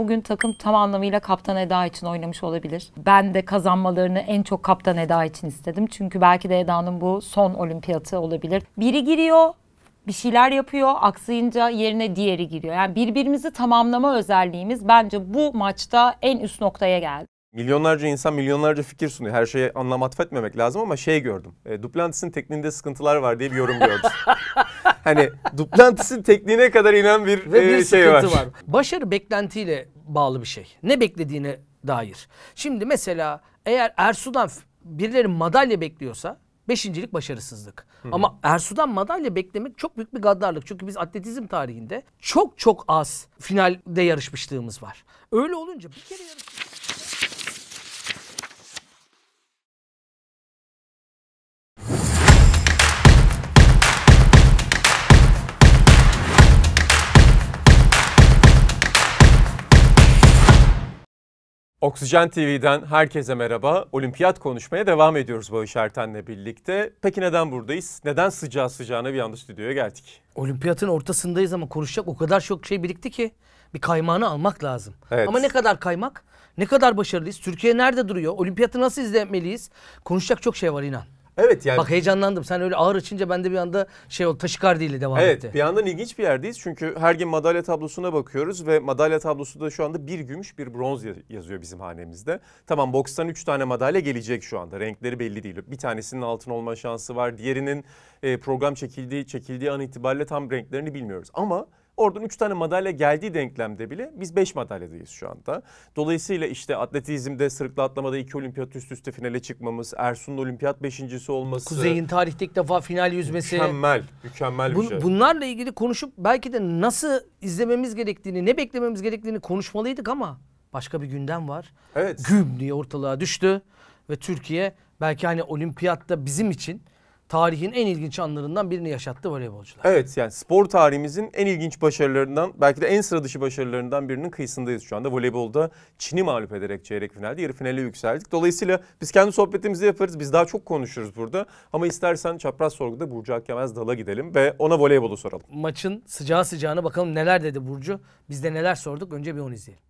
Bugün takım tam anlamıyla Kaptan Eda için oynamış olabilir. Ben de kazanmalarını en çok Kaptan Eda için istedim. Çünkü belki de Eda'nın bu son olimpiyatı olabilir. Biri giriyor, bir şeyler yapıyor, aksayınca yerine diğeri giriyor. Yani birbirimizi tamamlama özelliğimiz bence bu maçta en üst noktaya geldi. Milyonlarca insan milyonlarca fikir sunuyor. Her şeye anlam atfetmemek lazım ama şey gördüm. E, Duplantis'in tekniğinde sıkıntılar var diye bir yorum gördüm. hani Duplantis'in tekniğine kadar inen bir, Ve e, şey var. var. Başarı beklentiyle bağlı bir şey. Ne beklediğine dair. Şimdi mesela eğer Ersu'dan birileri madalya bekliyorsa Beşincilik başarısızlık. Hı hı. Ama Ersu'dan madalya beklemek çok büyük bir gaddarlık. Çünkü biz atletizm tarihinde çok çok az finalde yarışmışlığımız var. Öyle olunca bir kere yarışmışlık... Oksijen TV'den herkese merhaba. Olimpiyat konuşmaya devam ediyoruz Bağış Erten'le birlikte. Peki neden buradayız? Neden sıcağı sıcağına bir anda stüdyoya geldik? Olimpiyatın ortasındayız ama konuşacak o kadar çok şey birikti ki bir kaymağını almak lazım. Evet. Ama ne kadar kaymak? Ne kadar başarılıyız? Türkiye nerede duruyor? Olimpiyatı nasıl izlemeliyiz? Konuşacak çok şey var inan. Evet yani. Bak heyecanlandım. Sen öyle ağır açınca ben de bir anda şey o taşikardiyle devam evet, etti. Evet bir yandan ilginç bir yerdeyiz. Çünkü her gün madalya tablosuna bakıyoruz ve madalya tablosu da şu anda bir gümüş bir bronz yazıyor bizim hanemizde. Tamam bokstan üç tane madalya gelecek şu anda. Renkleri belli değil. Bir tanesinin altın olma şansı var. Diğerinin e, program çekildiği çekildiği an itibariyle tam renklerini bilmiyoruz. Ama Oradan 3 tane madalya geldiği denklemde bile biz 5 madalyadayız şu anda. Dolayısıyla işte atletizmde sırıkla atlamada 2 olimpiyat üst üste finale çıkmamız, Ersun'un olimpiyat beşincisi olması. Kuzey'in tarihte ilk defa final yüzmesi. Mükemmel, mükemmel Bun, bir şey. Bunlarla ilgili konuşup belki de nasıl izlememiz gerektiğini, ne beklememiz gerektiğini konuşmalıydık ama başka bir gündem var. Evet. Güm diye ortalığa düştü ve Türkiye belki hani olimpiyatta bizim için tarihin en ilginç anlarından birini yaşattı voleybolcular. Evet yani spor tarihimizin en ilginç başarılarından belki de en sıra dışı başarılarından birinin kıyısındayız şu anda. Voleybolda Çin'i mağlup ederek çeyrek finalde yarı finale yükseldik. Dolayısıyla biz kendi sohbetimizi yaparız. Biz daha çok konuşuruz burada. Ama istersen çapraz sorguda Burcu Akkemez Dal'a gidelim ve ona voleybolu soralım. Maçın sıcağı sıcağına bakalım neler dedi Burcu. Biz de neler sorduk önce bir onu izleyelim.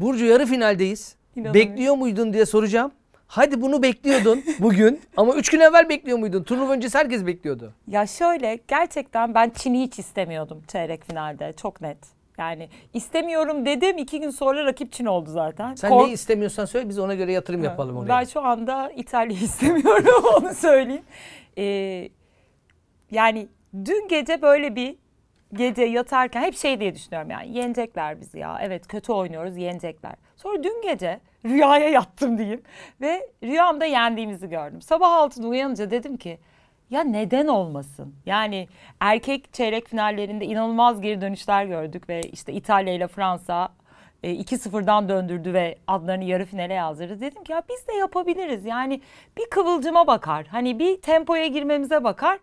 Burcu yarı finaldeyiz. Bekliyor muydun diye soracağım. Hadi bunu bekliyordun bugün ama 3 gün evvel bekliyor muydun? Turnuva öncesi herkes bekliyordu. Ya şöyle gerçekten ben Çin'i hiç istemiyordum çeyrek finalde çok net. Yani istemiyorum dedim iki gün sonra rakip Çin oldu zaten. Sen Kork- ne istemiyorsan söyle biz ona göre yatırım yapalım oraya. Ben şu anda İtalya istemiyorum onu söyleyeyim. Ee, yani dün gece böyle bir gece yatarken hep şey diye düşünüyorum yani yenecekler bizi ya. Evet kötü oynuyoruz yenecekler. Sonra dün gece rüyaya yattım diyeyim ve rüyamda yendiğimizi gördüm. Sabah altında uyanınca dedim ki ya neden olmasın? Yani erkek çeyrek finallerinde inanılmaz geri dönüşler gördük ve işte İtalya ile Fransa 2-0'dan e, döndürdü ve adlarını yarı finale yazdırdı. Dedim ki ya biz de yapabiliriz. Yani bir kıvılcıma bakar. Hani bir tempoya girmemize bakar.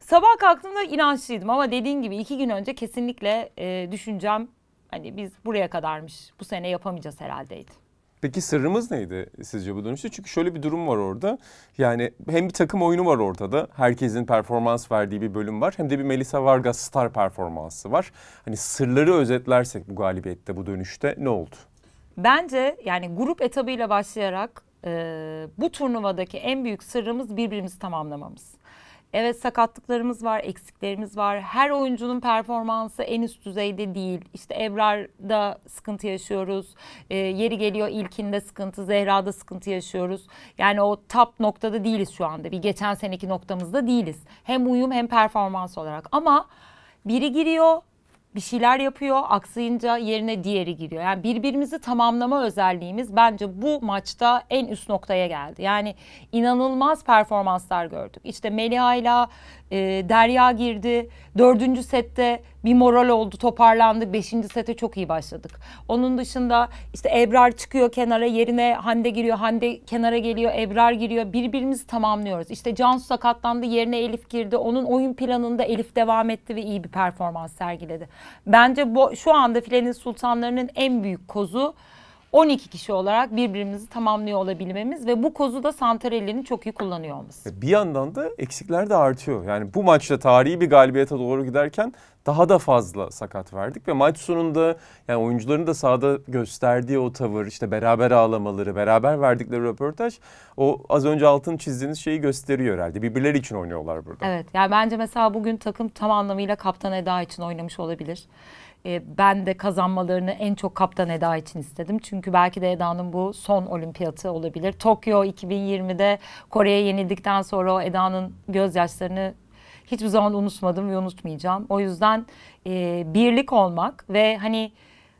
Sabah kalktığımda inançlıydım ama dediğin gibi iki gün önce kesinlikle e, düşüncem hani biz buraya kadarmış bu sene yapamayacağız herhaldeydi. Peki sırrımız neydi sizce bu dönüşte? Çünkü şöyle bir durum var orada. Yani hem bir takım oyunu var ortada. Herkesin performans verdiği bir bölüm var. Hem de bir Melisa Vargas star performansı var. Hani sırları özetlersek bu galibiyette, bu dönüşte ne oldu? Bence yani grup etabıyla başlayarak e, bu turnuvadaki en büyük sırrımız birbirimizi tamamlamamız. Evet sakatlıklarımız var, eksiklerimiz var. Her oyuncunun performansı en üst düzeyde değil. İşte Evrar'da sıkıntı yaşıyoruz. E, yeri geliyor ilkinde sıkıntı, Zehra'da sıkıntı yaşıyoruz. Yani o top noktada değiliz şu anda. Bir geçen seneki noktamızda değiliz. Hem uyum hem performans olarak. Ama biri giriyor, bir şeyler yapıyor. Aksayınca yerine diğeri giriyor. Yani birbirimizi tamamlama özelliğimiz bence bu maçta en üst noktaya geldi. Yani inanılmaz performanslar gördük. İşte Meliha'yla e, Derya girdi. Dördüncü sette bir moral oldu toparlandık. Beşinci sete çok iyi başladık. Onun dışında işte Ebrar çıkıyor kenara yerine Hande giriyor. Hande kenara geliyor Ebrar giriyor. Birbirimizi tamamlıyoruz. İşte Cansu sakatlandı yerine Elif girdi. Onun oyun planında Elif devam etti ve iyi bir performans sergiledi. Bence bu şu anda Filenin Sultanları'nın en büyük kozu 12 kişi olarak birbirimizi tamamlıyor olabilmemiz ve bu kozu da Santarelli'nin çok iyi kullanıyor olması. Bir yandan da eksikler de artıyor. Yani bu maçta tarihi bir galibiyete doğru giderken daha da fazla sakat verdik ve maç sonunda yani oyuncuların da sahada gösterdiği o tavır, işte beraber ağlamaları, beraber verdikleri röportaj o az önce altın çizdiğiniz şeyi gösteriyor herhalde. Birbirleri için oynuyorlar burada. Evet. Yani bence mesela bugün takım tam anlamıyla kaptan Eda için oynamış olabilir e, ben de kazanmalarını en çok kaptan Eda için istedim. Çünkü belki de Eda'nın bu son olimpiyatı olabilir. Tokyo 2020'de Kore'ye yenildikten sonra o Eda'nın gözyaşlarını hiçbir zaman unutmadım ve unutmayacağım. O yüzden e, birlik olmak ve hani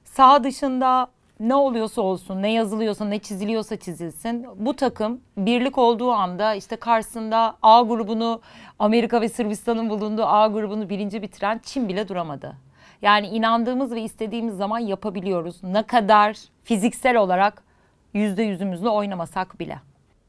sağ dışında ne oluyorsa olsun, ne yazılıyorsa, ne çiziliyorsa çizilsin. Bu takım birlik olduğu anda işte karşısında A grubunu Amerika ve Sırbistan'ın bulunduğu A grubunu birinci bitiren Çin bile duramadı. Yani inandığımız ve istediğimiz zaman yapabiliyoruz. Ne kadar fiziksel olarak yüzde yüzümüzle oynamasak bile.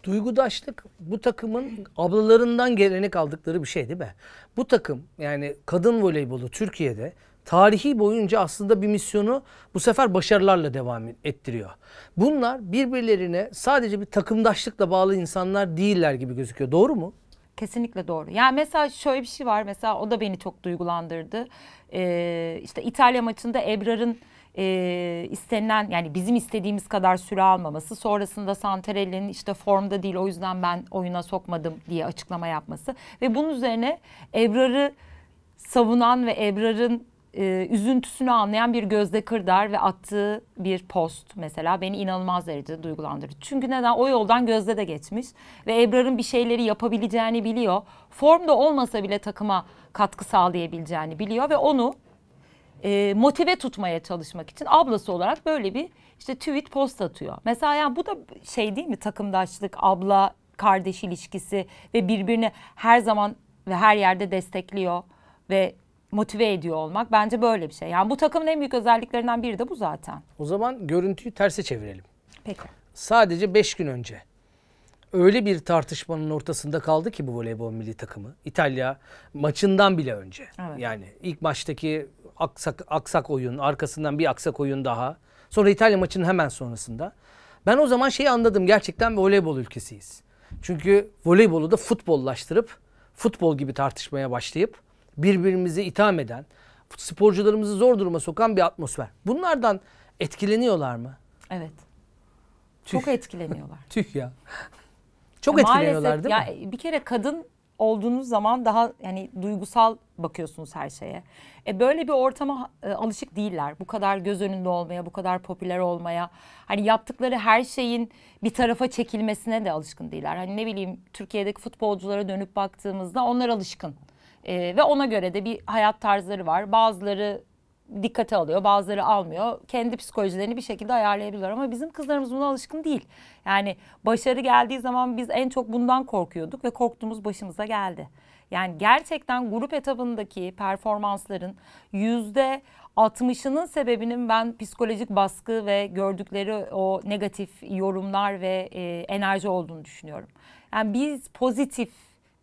Duygudaşlık bu takımın ablalarından gelenek aldıkları bir şey değil mi? Bu takım yani kadın voleybolu Türkiye'de tarihi boyunca aslında bir misyonu bu sefer başarılarla devam ettiriyor. Bunlar birbirlerine sadece bir takımdaşlıkla bağlı insanlar değiller gibi gözüküyor. Doğru mu? Kesinlikle doğru. Yani mesela şöyle bir şey var. Mesela o da beni çok duygulandırdı. Ee, işte İtalya maçında Ebrar'ın e, istenilen yani bizim istediğimiz kadar süre almaması sonrasında Santarelli'nin işte formda değil o yüzden ben oyuna sokmadım diye açıklama yapması ve bunun üzerine Ebrar'ı savunan ve Ebrar'ın e, üzüntüsünü anlayan bir Gözde Kırdar ve attığı bir post mesela beni inanılmaz derecede duygulandırdı. Çünkü neden? O yoldan Gözde de geçmiş ve Ebrar'ın bir şeyleri yapabileceğini biliyor. Formda olmasa bile takıma katkı sağlayabileceğini biliyor ve onu e, motive tutmaya çalışmak için ablası olarak böyle bir işte tweet post atıyor. Mesela yani bu da şey değil mi takımdaşlık, abla kardeş ilişkisi ve birbirini her zaman ve her yerde destekliyor ve motive ediyor olmak bence böyle bir şey. Yani bu takımın en büyük özelliklerinden biri de bu zaten. O zaman görüntüyü terse çevirelim. Peki. Sadece 5 gün önce öyle bir tartışmanın ortasında kaldı ki bu voleybol milli takımı. İtalya maçından bile önce. Evet. Yani ilk maçtaki aksak aksak oyun, arkasından bir aksak oyun daha. Sonra İtalya maçının hemen sonrasında. Ben o zaman şeyi anladım. Gerçekten voleybol ülkesiyiz. Çünkü voleybolu da futbollaştırıp futbol gibi tartışmaya başlayıp birbirimizi itham eden, sporcularımızı zor duruma sokan bir atmosfer. Bunlardan etkileniyorlar mı? Evet. Tüh. Çok etkileniyorlar. Tüh ya. Çok ya etkileniyorlar maalesef, değil mi? Ya e, bir kere kadın olduğunuz zaman daha yani duygusal bakıyorsunuz her şeye. E böyle bir ortama e, alışık değiller. Bu kadar göz önünde olmaya, bu kadar popüler olmaya, hani yaptıkları her şeyin bir tarafa çekilmesine de alışkın değiller. Hani ne bileyim Türkiye'deki futbolculara dönüp baktığımızda onlar alışkın. E, ve ona göre de bir hayat tarzları var. Bazıları dikkate alıyor, bazıları almıyor. Kendi psikolojilerini bir şekilde ayarlayabiliyorlar ama bizim kızlarımız buna alışkın değil. Yani başarı geldiği zaman biz en çok bundan korkuyorduk ve korktuğumuz başımıza geldi. Yani gerçekten grup etabındaki performansların yüzde 60'ının sebebinin ben psikolojik baskı ve gördükleri o negatif yorumlar ve e, enerji olduğunu düşünüyorum. Yani biz pozitif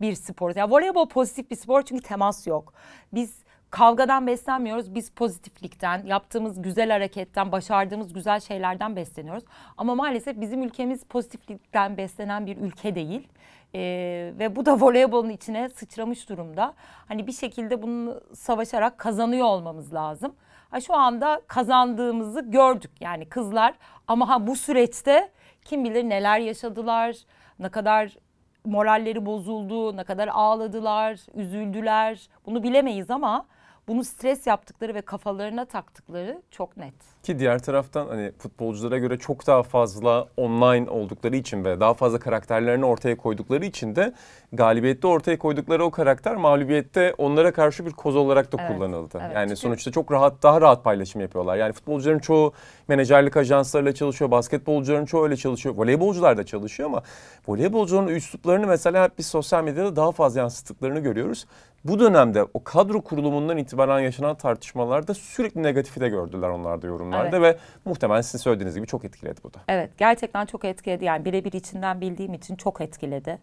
bir spor. Yani voleybol pozitif bir spor çünkü temas yok. Biz kavgadan beslenmiyoruz. Biz pozitiflikten, yaptığımız güzel hareketten, başardığımız güzel şeylerden besleniyoruz. Ama maalesef bizim ülkemiz pozitiflikten beslenen bir ülke değil. Ee, ve bu da voleybolun içine sıçramış durumda. Hani bir şekilde bunu savaşarak kazanıyor olmamız lazım. Ha, şu anda kazandığımızı gördük yani kızlar ama ha bu süreçte kim bilir neler yaşadılar, ne kadar moralleri bozuldu, ne kadar ağladılar, üzüldüler bunu bilemeyiz ama bunu stres yaptıkları ve kafalarına taktıkları çok net. Ki diğer taraftan hani futbolculara göre çok daha fazla online oldukları için ve daha fazla karakterlerini ortaya koydukları için de galibiyette ortaya koydukları o karakter mağlubiyette onlara karşı bir koz olarak da evet, kullanıldı. Evet. Yani sonuçta çok rahat daha rahat paylaşım yapıyorlar. Yani futbolcuların çoğu menajerlik ajanslarıyla çalışıyor, basketbolcuların çoğu öyle çalışıyor, voleybolcular da çalışıyor ama voleybolcuların üsluplarını mesela hep biz sosyal medyada daha fazla yansıttıklarını görüyoruz bu dönemde o kadro kurulumundan itibaren yaşanan tartışmalarda sürekli negatifi de gördüler onlarda yorumlarda evet. ve muhtemelen sizin söylediğiniz gibi çok etkiledi bu da. Evet gerçekten çok etkiledi yani birebir içinden bildiğim için çok etkiledi.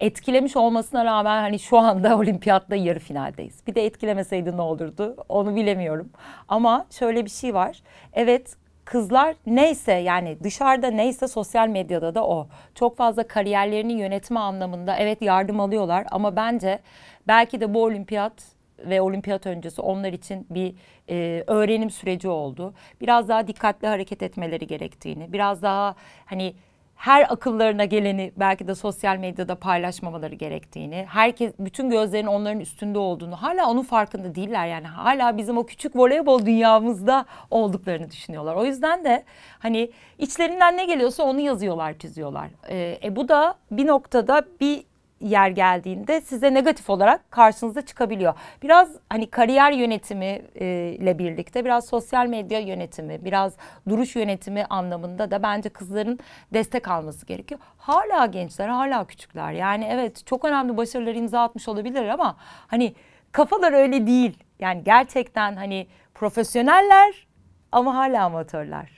Etkilemiş olmasına rağmen hani şu anda olimpiyatta yarı finaldeyiz. Bir de etkilemeseydi ne olurdu onu bilemiyorum. Ama şöyle bir şey var. Evet kızlar neyse yani dışarıda neyse sosyal medyada da o. Çok fazla kariyerlerini yönetme anlamında evet yardım alıyorlar ama bence belki de bu olimpiyat ve olimpiyat öncesi onlar için bir e, öğrenim süreci oldu. Biraz daha dikkatli hareket etmeleri gerektiğini, biraz daha hani her akıllarına geleni belki de sosyal medyada paylaşmamaları gerektiğini, herkes bütün gözlerin onların üstünde olduğunu, hala onun farkında değiller yani hala bizim o küçük voleybol dünyamızda olduklarını düşünüyorlar. O yüzden de hani içlerinden ne geliyorsa onu yazıyorlar, çiziyorlar. Ee, e bu da bir noktada bir yer geldiğinde size negatif olarak karşınıza çıkabiliyor. Biraz hani kariyer yönetimi e, ile birlikte biraz sosyal medya yönetimi, biraz duruş yönetimi anlamında da bence kızların destek alması gerekiyor. Hala gençler, hala küçükler. Yani evet çok önemli başarılar imza atmış olabilir ama hani kafalar öyle değil. Yani gerçekten hani profesyoneller ama hala amatörler.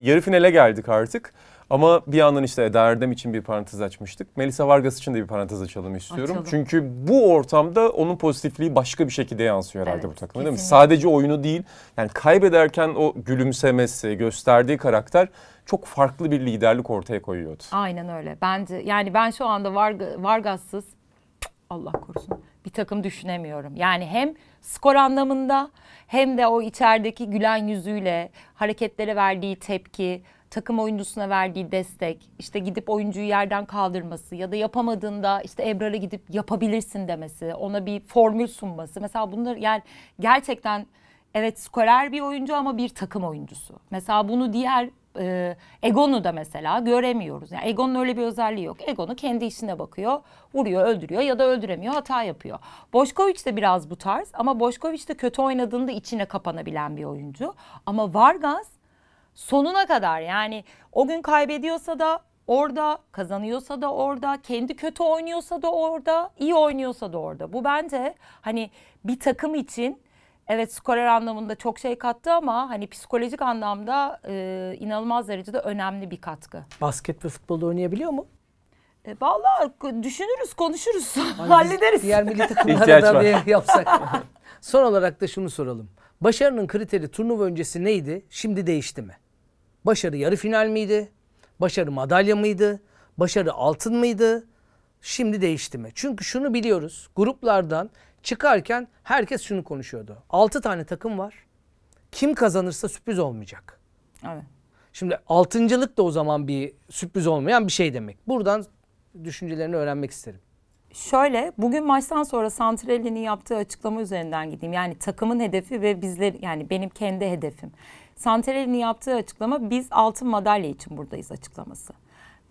Yarı finale geldik artık. Ama bir yandan işte Derdem için bir parantez açmıştık. Melisa Vargas için de bir parantez açalım istiyorum. Açalım. Çünkü bu ortamda onun pozitifliği başka bir şekilde yansıyor herhalde evet, bu takıma değil mi? Sadece oyunu değil yani kaybederken o gülümsemesi, gösterdiği karakter çok farklı bir liderlik ortaya koyuyordu. Aynen öyle. Ben de, yani ben şu anda Varg Vargas'sız Allah korusun bir takım düşünemiyorum. Yani hem skor anlamında hem de o içerideki gülen yüzüyle, hareketlere verdiği tepki, takım oyuncusuna verdiği destek, işte gidip oyuncuyu yerden kaldırması ya da yapamadığında işte Ebrar'a gidip yapabilirsin demesi, ona bir formül sunması. Mesela bunlar yani gerçekten evet skorer bir oyuncu ama bir takım oyuncusu. Mesela bunu diğer e, Egon'u da mesela göremiyoruz. Yani Egon'un öyle bir özelliği yok. Egon'u kendi işine bakıyor, vuruyor, öldürüyor ya da öldüremiyor, hata yapıyor. Boşkoviç de biraz bu tarz ama Boşkoviç de kötü oynadığında içine kapanabilen bir oyuncu. Ama Vargas sonuna kadar yani o gün kaybediyorsa da orada, kazanıyorsa da orada, kendi kötü oynuyorsa da orada, iyi oynuyorsa da orada. Bu bence hani bir takım için evet skorer anlamında çok şey kattı ama hani psikolojik anlamda e, inanılmaz derecede önemli bir katkı. Basket ve futbolda oynayabiliyor mu? E, vallahi düşünürüz, konuşuruz, hani hallederiz. Diğer milli takımlara da bir yapsak. Son olarak da şunu soralım. Başarının kriteri turnuva öncesi neydi? Şimdi değişti mi? Başarı yarı final miydi? Başarı madalya mıydı? Başarı altın mıydı? Şimdi değişti mi? Çünkü şunu biliyoruz. Gruplardan çıkarken herkes şunu konuşuyordu. 6 tane takım var. Kim kazanırsa sürpriz olmayacak. Evet. Şimdi altıncılık da o zaman bir sürpriz olmayan bir şey demek. Buradan düşüncelerini öğrenmek isterim. Şöyle bugün maçtan sonra Santrelli'nin yaptığı açıklama üzerinden gideyim. Yani takımın hedefi ve bizler yani benim kendi hedefim. Santarelli'nin yaptığı açıklama biz altın madalya için buradayız açıklaması.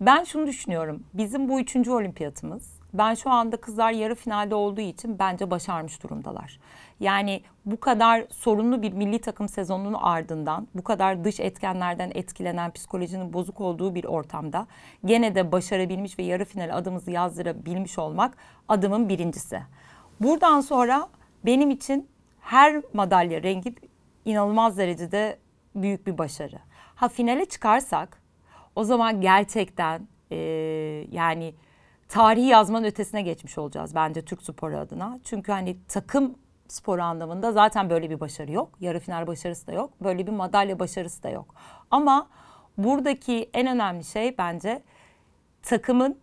Ben şunu düşünüyorum. Bizim bu üçüncü olimpiyatımız. Ben şu anda kızlar yarı finalde olduğu için bence başarmış durumdalar. Yani bu kadar sorunlu bir milli takım sezonunun ardından, bu kadar dış etkenlerden etkilenen psikolojinin bozuk olduğu bir ortamda gene de başarabilmiş ve yarı final adımızı yazdırabilmiş olmak adımın birincisi. Buradan sonra benim için her madalya rengi inanılmaz derecede büyük bir başarı. Ha finale çıkarsak o zaman gerçekten e, yani tarihi yazmanın ötesine geçmiş olacağız bence Türk sporu adına. Çünkü hani takım sporu anlamında zaten böyle bir başarı yok. Yarı final başarısı da yok. Böyle bir madalya başarısı da yok. Ama buradaki en önemli şey bence takımın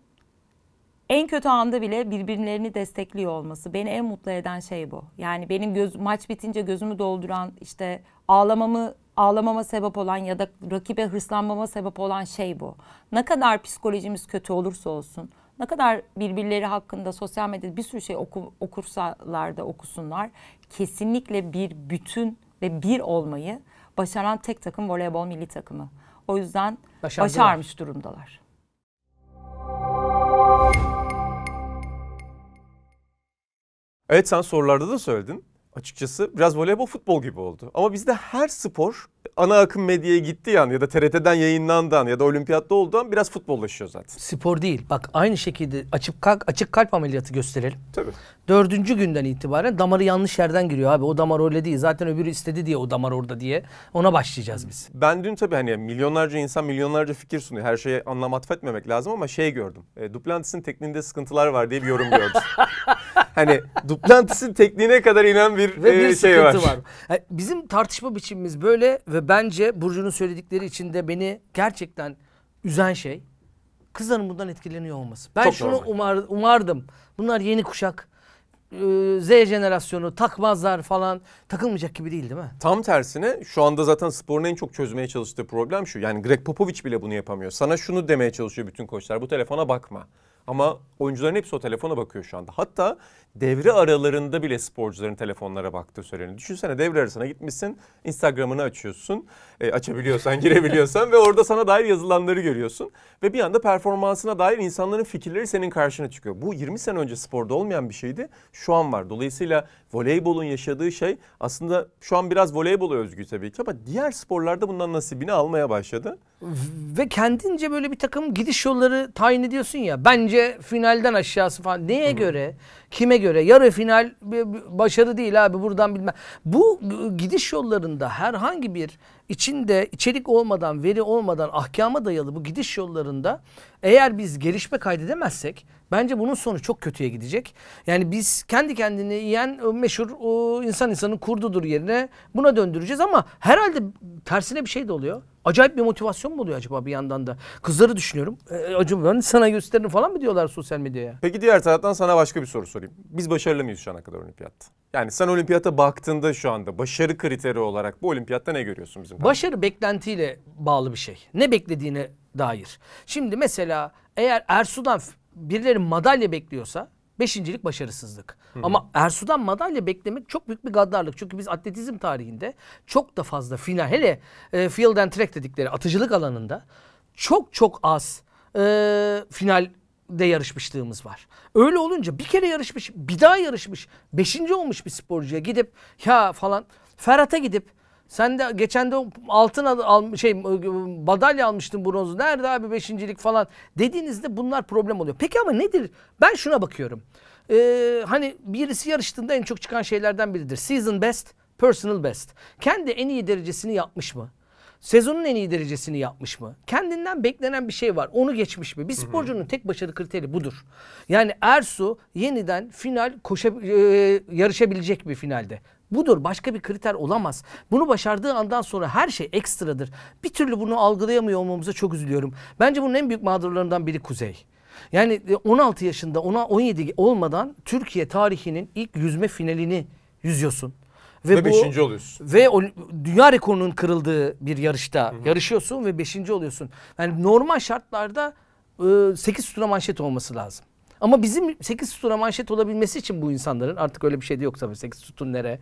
en kötü anda bile birbirlerini destekliyor olması beni en mutlu eden şey bu. Yani benim göz maç bitince gözümü dolduran işte ağlamamı ağlamama sebep olan ya da rakibe hırslanmama sebep olan şey bu. Ne kadar psikolojimiz kötü olursa olsun, ne kadar birbirleri hakkında sosyal medyada bir sürü şey oku, okursalar da okusunlar. Kesinlikle bir bütün ve bir olmayı başaran tek takım voleybol milli takımı. O yüzden Başardılar. başarmış durumdalar. Evet sen sorularda da söyledin açıkçası biraz voleybol futbol gibi oldu. Ama bizde her spor ana akım medyaya gitti yani ya da TRT'den yayınlandığı ya da olimpiyatta olduğu biraz futbollaşıyor zaten. Spor değil. Bak aynı şekilde açık kalp, açık kalp ameliyatı gösterelim. Tabii. Dördüncü günden itibaren damarı yanlış yerden giriyor abi. O damar öyle değil. Zaten öbürü istedi diye o damar orada diye. Ona başlayacağız biz. Ben dün tabii hani milyonlarca insan milyonlarca fikir sunuyor. Her şeye anlam atfetmemek lazım ama şey gördüm. E, Duplantis'in tekniğinde sıkıntılar var diye bir yorum gördüm. hani Duplantis'in tekniğine kadar inen bir, ve e, bir e, şey var. var. Yani bizim tartışma biçimimiz böyle ve bence Burcu'nun söyledikleri içinde beni gerçekten üzen şey kızların bundan etkileniyor olması. Ben Çok şunu umar, umardım. Bunlar yeni kuşak. Z jenerasyonu takmazlar falan takılmayacak gibi değil değil mi? Tam tersine şu anda zaten sporun en çok çözmeye çalıştığı problem şu. Yani Greg Popovich bile bunu yapamıyor. Sana şunu demeye çalışıyor bütün koçlar. Bu telefona bakma. Ama oyuncuların hepsi o telefona bakıyor şu anda. Hatta devre aralarında bile sporcuların telefonlara baktığı söyleniyor. Düşünsene devre arasına gitmişsin, Instagram'ını açıyorsun. E, açabiliyorsan, girebiliyorsan ve orada sana dair yazılanları görüyorsun. Ve bir anda performansına dair insanların fikirleri senin karşına çıkıyor. Bu 20 sene önce sporda olmayan bir şeydi. Şu an var. Dolayısıyla voleybolun yaşadığı şey aslında şu an biraz voleybola özgü tabii ki ama diğer sporlarda bundan nasibini almaya başladı. Ve kendince böyle bir takım gidiş yolları tayin ediyorsun ya. Bence önce finalden aşağısı falan. Neye hı göre? Kime göre? Yarı final başarı değil abi buradan bilmem. Bu gidiş yollarında herhangi bir içinde içerik olmadan, veri olmadan, ahkama dayalı bu gidiş yollarında eğer biz gelişme kaydedemezsek bence bunun sonu çok kötüye gidecek. Yani biz kendi kendini yiyen e, meşhur insan insanın kurdudur yerine buna döndüreceğiz ama herhalde tersine bir şey de oluyor. Acayip bir motivasyon mu oluyor acaba bir yandan da? Kızları düşünüyorum. E, e, acaba ben sana gösteririm falan mı diyorlar sosyal medyaya? Peki diğer taraftan sana başka bir soru sorayım. Biz başarılı mıyız şu ana kadar olimpiyatta? Yani sen olimpiyata baktığında şu anda başarı kriteri olarak bu olimpiyatta ne görüyorsun bizim? Başarı taraftan? beklentiyle bağlı bir şey. Ne beklediğine dair. Şimdi mesela eğer Ersu'dan birileri madalya bekliyorsa Beşincilik başarısızlık. Hı. Ama Ersu'dan madalya beklemek çok büyük bir gaddarlık. Çünkü biz atletizm tarihinde çok da fazla final hele e, field and track dedikleri atıcılık alanında çok çok az e, final yarışmışlığımız var. Öyle olunca bir kere yarışmış, bir daha yarışmış, beşinci olmuş bir sporcuya gidip ya falan Ferhat'a gidip sen de geçen de altın al, şey madalya e, almıştın bronzu. Nerede abi beşincilik falan dediğinizde bunlar problem oluyor. Peki ama nedir? Ben şuna bakıyorum. Ee, hani birisi yarıştığında en çok çıkan şeylerden biridir. Season best, personal best. Kendi en iyi derecesini yapmış mı? Sezonun en iyi derecesini yapmış mı? Kendinden beklenen bir şey var. Onu geçmiş mi? Bir sporcunun tek başarı kriteri budur. Yani Ersu yeniden final koşa, e, yarışabilecek bir finalde. Budur başka bir kriter olamaz. Bunu başardığı andan sonra her şey ekstradır. Bir türlü bunu algılayamıyor olmamıza çok üzülüyorum. Bence bunun en büyük mağdurlarından biri Kuzey. Yani 16 e, yaşında ona 17 olmadan Türkiye tarihinin ilk yüzme finalini yüzüyorsun. Ve, ve bu, beşinci oluyorsun. Ve o, dünya rekorunun kırıldığı bir yarışta Hı-hı. yarışıyorsun ve beşinci oluyorsun. Yani normal şartlarda e, 8 sütuna manşet olması lazım. Ama bizim 8 sütuna manşet olabilmesi için bu insanların artık öyle bir şey de yok tabii 8 sütun nere,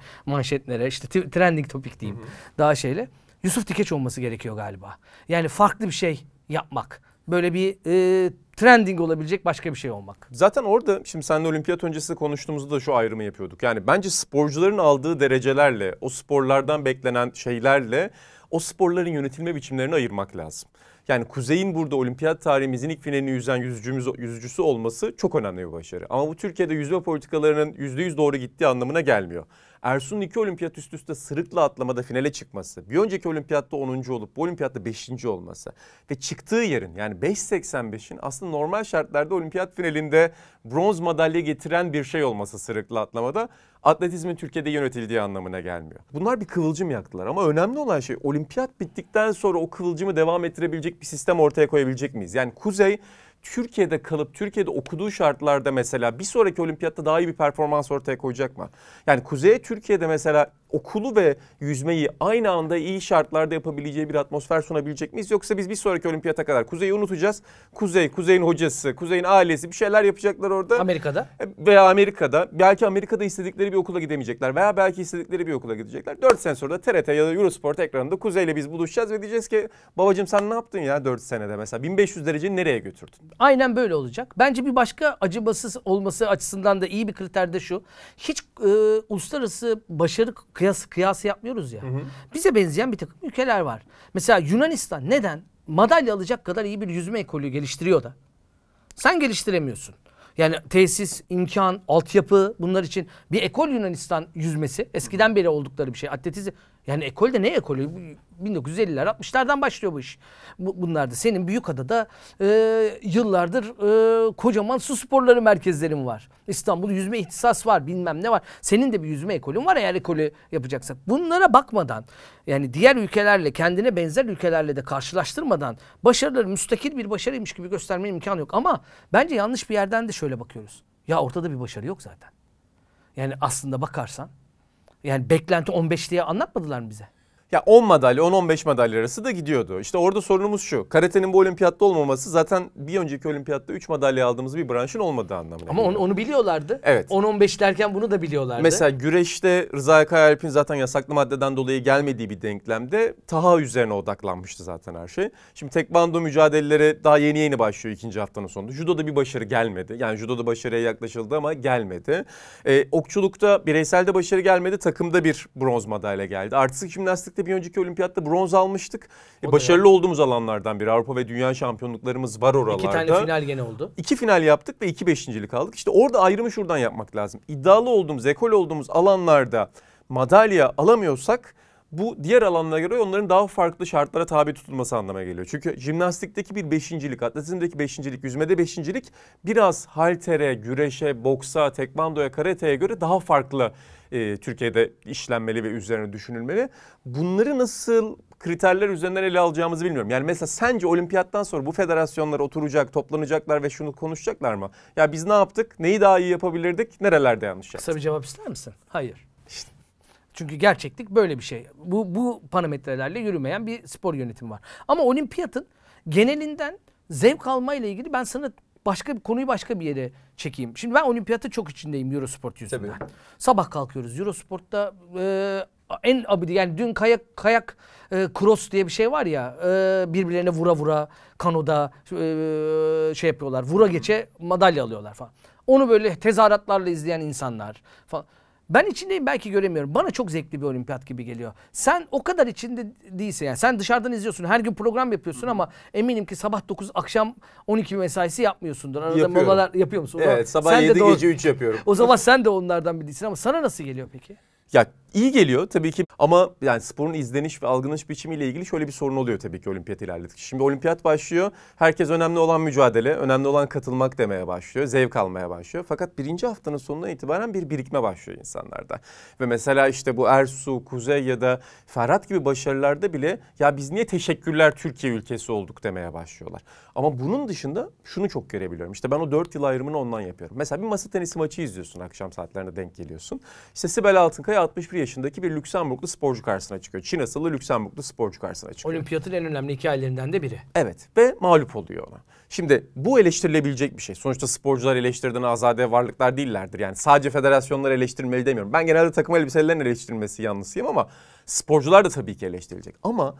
işte trending topik diyeyim hı hı. daha şeyle. Yusuf Dikeç olması gerekiyor galiba. Yani farklı bir şey yapmak. Böyle bir e, trending olabilecek başka bir şey olmak. Zaten orada şimdi seninle olimpiyat öncesi konuştuğumuzda da şu ayrımı yapıyorduk. Yani bence sporcuların aldığı derecelerle, o sporlardan beklenen şeylerle o sporların yönetilme biçimlerini ayırmak lazım. Yani Kuzey'in burada olimpiyat tarihimizin ilk finalini yüzen yüzücümüz, yüzücüsü olması çok önemli bir başarı. Ama bu Türkiye'de yüzme politikalarının %100 doğru gittiği anlamına gelmiyor. Ersun iki olimpiyat üst üste sırıkla atlamada finale çıkması, bir önceki olimpiyatta 10. olup bu olimpiyatta 5. olması ve çıktığı yerin yani 5.85'in aslında normal şartlarda olimpiyat finalinde bronz madalya getiren bir şey olması sırıkla atlamada atletizmin Türkiye'de yönetildiği anlamına gelmiyor. Bunlar bir kıvılcım yaktılar ama önemli olan şey olimpiyat bittikten sonra o kıvılcımı devam ettirebilecek bir sistem ortaya koyabilecek miyiz? Yani Kuzey Türkiye'de kalıp Türkiye'de okuduğu şartlarda mesela bir sonraki olimpiyatta daha iyi bir performans ortaya koyacak mı? Yani Kuzey Türkiye'de mesela okulu ve yüzmeyi aynı anda iyi şartlarda yapabileceği bir atmosfer sunabilecek miyiz? Yoksa biz bir sonraki olimpiyata kadar Kuzey'i unutacağız. Kuzey, Kuzey'in hocası, Kuzey'in ailesi bir şeyler yapacaklar orada. Amerika'da. E, veya Amerika'da. Belki Amerika'da istedikleri bir okula gidemeyecekler veya belki istedikleri bir okula gidecekler. 4 sene sonra da TRT ya da Eurosport ekranında Kuzey'le biz buluşacağız ve diyeceğiz ki babacım sen ne yaptın ya 4 senede mesela 1500 derece nereye götürdün? Aynen böyle olacak. Bence bir başka acımasız olması açısından da iyi bir kriter de şu. Hiç e, uluslararası başarı kıyası, kıyası yapmıyoruz ya. Hı hı. Bize benzeyen bir takım ülkeler var. Mesela Yunanistan neden madalya alacak kadar iyi bir yüzme ekolü geliştiriyor da? Sen geliştiremiyorsun. Yani tesis, imkan, altyapı bunlar için bir ekol Yunanistan yüzmesi eskiden beri oldukları bir şey. Atletizm yani ekol de ne ekolü? 1950'ler 60'lardan başlıyor bu iş. Bunlarda senin Büyükada'da e, yıllardır e, kocaman su sporları merkezlerin var. İstanbul'da yüzme ihtisas var bilmem ne var. Senin de bir yüzme ekolün var eğer ekolü yapacaksak. Bunlara bakmadan yani diğer ülkelerle kendine benzer ülkelerle de karşılaştırmadan başarıları müstakil bir başarıymış gibi göstermeye imkan yok. Ama bence yanlış bir yerden de şöyle bakıyoruz. Ya ortada bir başarı yok zaten. Yani aslında bakarsan yani beklenti 15 diye anlatmadılar mı bize? ya 10 madalya 10-15 madalya arası da gidiyordu. İşte orada sorunumuz şu. Karate'nin bu olimpiyatta olmaması zaten bir önceki olimpiyatta 3 madalya aldığımız bir branşın olmadığı anlamına geliyor. Ama onu, onu biliyorlardı. Evet. 10-15 derken bunu da biliyorlardı. Mesela güreşte Rıza Kayalp'in zaten yasaklı maddeden dolayı gelmediği bir denklemde Taha üzerine odaklanmıştı zaten her şey. Şimdi tekvando mücadeleleri daha yeni yeni başlıyor ikinci haftanın sonunda. Judo'da bir başarı gelmedi. Yani judoda başarıya yaklaşıldı ama gelmedi. Ee, okçulukta bireyselde başarı gelmedi. Takımda bir bronz madalya geldi. Artistik jimnastikte Birlikte bir önceki olimpiyatta bronz almıştık. E, başarılı yani. olduğumuz alanlardan biri. Avrupa ve dünya şampiyonluklarımız var oralarda. İki tane final gene oldu. İki final yaptık ve iki beşincilik aldık. İşte orada ayrımı şuradan yapmak lazım. İddialı olduğumuz, ekol olduğumuz alanlarda madalya alamıyorsak bu diğer alanlara göre onların daha farklı şartlara tabi tutulması anlamına geliyor. Çünkü jimnastikteki bir beşincilik, atletizmdeki beşincilik, yüzmede beşincilik biraz haltere, güreşe, boksa, tekvandoya, karateye göre daha farklı e, Türkiye'de işlenmeli ve üzerine düşünülmeli. Bunları nasıl kriterler üzerinden ele alacağımızı bilmiyorum. Yani mesela sence olimpiyattan sonra bu federasyonlar oturacak, toplanacaklar ve şunu konuşacaklar mı? Ya biz ne yaptık, neyi daha iyi yapabilirdik, nerelerde yanlış yaptık? Kısa bir cevap ister misin? Hayır. İşte. Çünkü gerçeklik böyle bir şey. Bu, bu parametrelerle yürümeyen bir spor yönetimi var. Ama olimpiyatın genelinden zevk almayla ilgili ben sana başka bir konuyu başka bir yere çekeyim. Şimdi ben olimpiyatı çok içindeyim Eurosport yüzünden. Tabii. Sabah kalkıyoruz. Eurosport'ta e, en abidi yani dün kayak kayak e, cross diye bir şey var ya e, birbirlerine vura vura kanoda e, şey yapıyorlar. Vura geçe madalya alıyorlar falan. Onu böyle tezahüratlarla izleyen insanlar falan. Ben içindeyim belki göremiyorum. Bana çok zevkli bir olimpiyat gibi geliyor. Sen o kadar içinde değilse yani sen dışarıdan izliyorsun. Her gün program yapıyorsun ama eminim ki sabah 9 akşam 12 mesaisi yapmıyorsundur. Arada Yapıyorum. molalar yapıyor musun? evet sabah sen 7 de gece 3 yapıyorum. O zaman sen de onlardan bir değilsin ama sana nasıl geliyor peki? Ya iyi geliyor tabii ki ama yani sporun izleniş ve algılanış biçimiyle ilgili şöyle bir sorun oluyor tabii ki olimpiyat ilerledik. Şimdi olimpiyat başlıyor. Herkes önemli olan mücadele, önemli olan katılmak demeye başlıyor. Zevk almaya başlıyor. Fakat birinci haftanın sonuna itibaren bir birikme başlıyor insanlarda. Ve mesela işte bu Ersu, Kuzey ya da Ferhat gibi başarılarda bile ya biz niye teşekkürler Türkiye ülkesi olduk demeye başlıyorlar. Ama bunun dışında şunu çok görebiliyorum. İşte ben o dört yıl ayrımını ondan yapıyorum. Mesela bir masa tenisi maçı izliyorsun akşam saatlerinde denk geliyorsun. İşte Sibel Altınkaya 61 yaşındaki bir Lüksemburglu sporcu karşısına çıkıyor. Çin asıllı Lüksemburglu sporcu karşısına çıkıyor. Olimpiyatın en önemli hikayelerinden de biri. Evet ve mağlup oluyor ona. Şimdi bu eleştirilebilecek bir şey. Sonuçta sporcular eleştirdiğine azade varlıklar değillerdir. Yani sadece federasyonlar eleştirmeli demiyorum. Ben genelde takım elbiselerin eleştirilmesi yanlısıyım ama sporcular da tabii ki eleştirilecek. Ama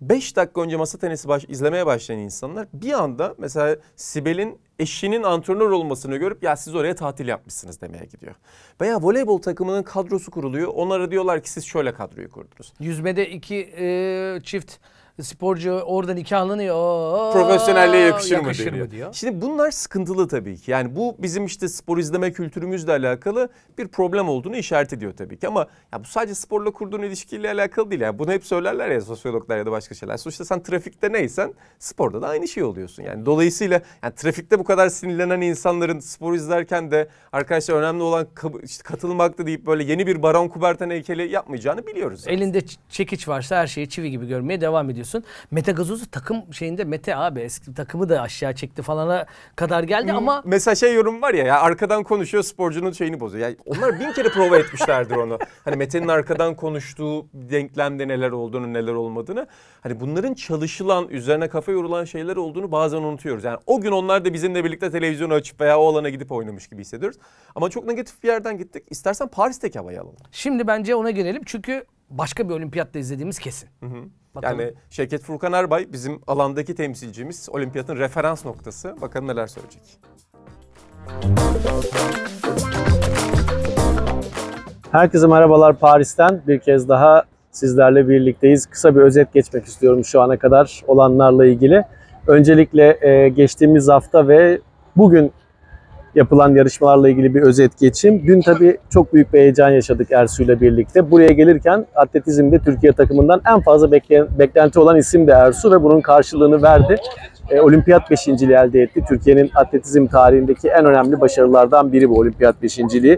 5 dakika önce masa tenisi baş, izlemeye başlayan insanlar bir anda mesela Sibel'in eşinin antrenör olmasını görüp ya siz oraya tatil yapmışsınız demeye gidiyor. Veya voleybol takımının kadrosu kuruluyor. Onlara diyorlar ki siz şöyle kadroyu kurdunuz. Yüzmede iki e, çift sporcu oradan nikahlanıyor. Oo, Profesyonelliğe yakışır, yakışır mı, diyor. mı diyor. Şimdi bunlar sıkıntılı tabii ki. Yani bu bizim işte spor izleme kültürümüzle alakalı bir problem olduğunu işaret ediyor tabii ki. Ama ya bu sadece sporla kurduğun ilişkiyle alakalı değil. Yani bunu hep söylerler ya sosyologlar ya da başka şeyler. Sonuçta sen trafikte neysen sporda da aynı şey oluyorsun. Yani dolayısıyla yani trafikte bu kadar sinirlenen insanların spor izlerken de arkadaşlar önemli olan işte katılmakta deyip böyle yeni bir Baron Kuberten heykeli yapmayacağını biliyoruz. Zaten. Elinde çekiç varsa her şeyi çivi gibi görmeye devam ediyor ediyorsun. Mete Gazoz'u takım şeyinde Mete abi eski takımı da aşağı çekti falana kadar geldi hmm. ama... Mesela şey yorum var ya, ya arkadan konuşuyor sporcunun şeyini bozuyor. Yani onlar bin kere prova etmişlerdir onu. Hani Mete'nin arkadan konuştuğu denklemde neler olduğunu neler olmadığını. Hani bunların çalışılan üzerine kafa yorulan şeyler olduğunu bazen unutuyoruz. Yani o gün onlar da bizimle birlikte televizyonu açıp veya o alana gidip oynamış gibi hissediyoruz. Ama çok negatif bir yerden gittik. İstersen Paris'teki havayı alalım. Şimdi bence ona gelelim çünkü başka bir olimpiyatta izlediğimiz kesin. Hı hı. Bakalım. Yani Şevket Furkan Erbay bizim alandaki temsilcimiz, olimpiyatın referans noktası. Bakalım neler söyleyecek. Herkese merhabalar Paris'ten. Bir kez daha sizlerle birlikteyiz. Kısa bir özet geçmek istiyorum şu ana kadar olanlarla ilgili. Öncelikle e, geçtiğimiz hafta ve bugün yapılan yarışmalarla ilgili bir özet geçeyim. Dün tabii çok büyük bir heyecan yaşadık Ersu ile birlikte. Buraya gelirken atletizmde Türkiye takımından en fazla beklen, beklenti olan isim de Ersu ve bunun karşılığını verdi. E, olimpiyat beşinciliği elde etti. Türkiye'nin atletizm tarihindeki en önemli başarılardan biri bu olimpiyat beşinciliği.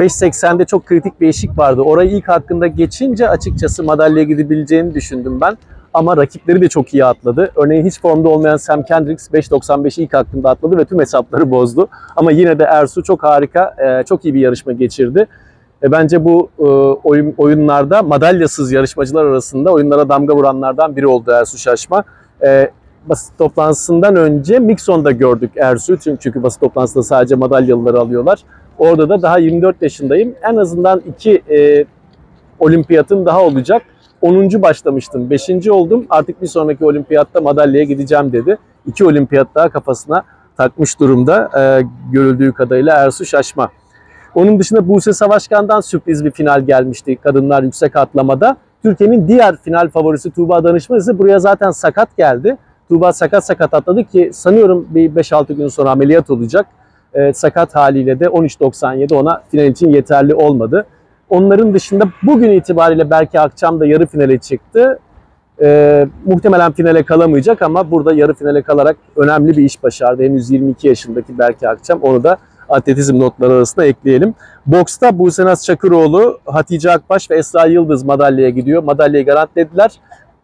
5.80'de çok kritik bir eşik vardı. Orayı ilk hakkında geçince açıkçası madalya gidebileceğini düşündüm ben ama rakipleri de çok iyi atladı. Örneğin hiç formda olmayan Sam Kendricks 5.95'i ilk hakkında atladı ve tüm hesapları bozdu. Ama yine de Ersu çok harika, e, çok iyi bir yarışma geçirdi. E, bence bu e, oyun, oyunlarda madalyasız yarışmacılar arasında oyunlara damga vuranlardan biri oldu Ersu Şaşma. Basit toplantısından önce Mixon'da gördük Ersu. Çünkü çünkü basit toplantısında sadece madalyalıları alıyorlar. Orada da daha 24 yaşındayım. En azından iki olimpiyatın daha olacak 10. başlamıştım. 5. oldum. Artık bir sonraki olimpiyatta madalyaya gideceğim dedi. İki olimpiyat daha kafasına takmış durumda e, görüldüğü kadarıyla Ersu Şaşma. Onun dışında Buse Savaşkan'dan sürpriz bir final gelmişti kadınlar yüksek atlamada. Türkiye'nin diğer final favorisi Tuğba Danışma ise buraya zaten sakat geldi. Tuğba sakat sakat atladı ki sanıyorum bir 5-6 gün sonra ameliyat olacak. E, sakat haliyle de 13.97 ona final için yeterli olmadı. Onların dışında bugün itibariyle belki akşam da yarı finale çıktı. Ee, muhtemelen finale kalamayacak ama burada yarı finale kalarak önemli bir iş başardı. Henüz 22 yaşındaki belki akşam onu da atletizm notları arasında ekleyelim. Boksta Buse Naz Çakıroğlu, Hatice Akbaş ve Esra Yıldız madalyaya gidiyor. Madalyayı garantilediler.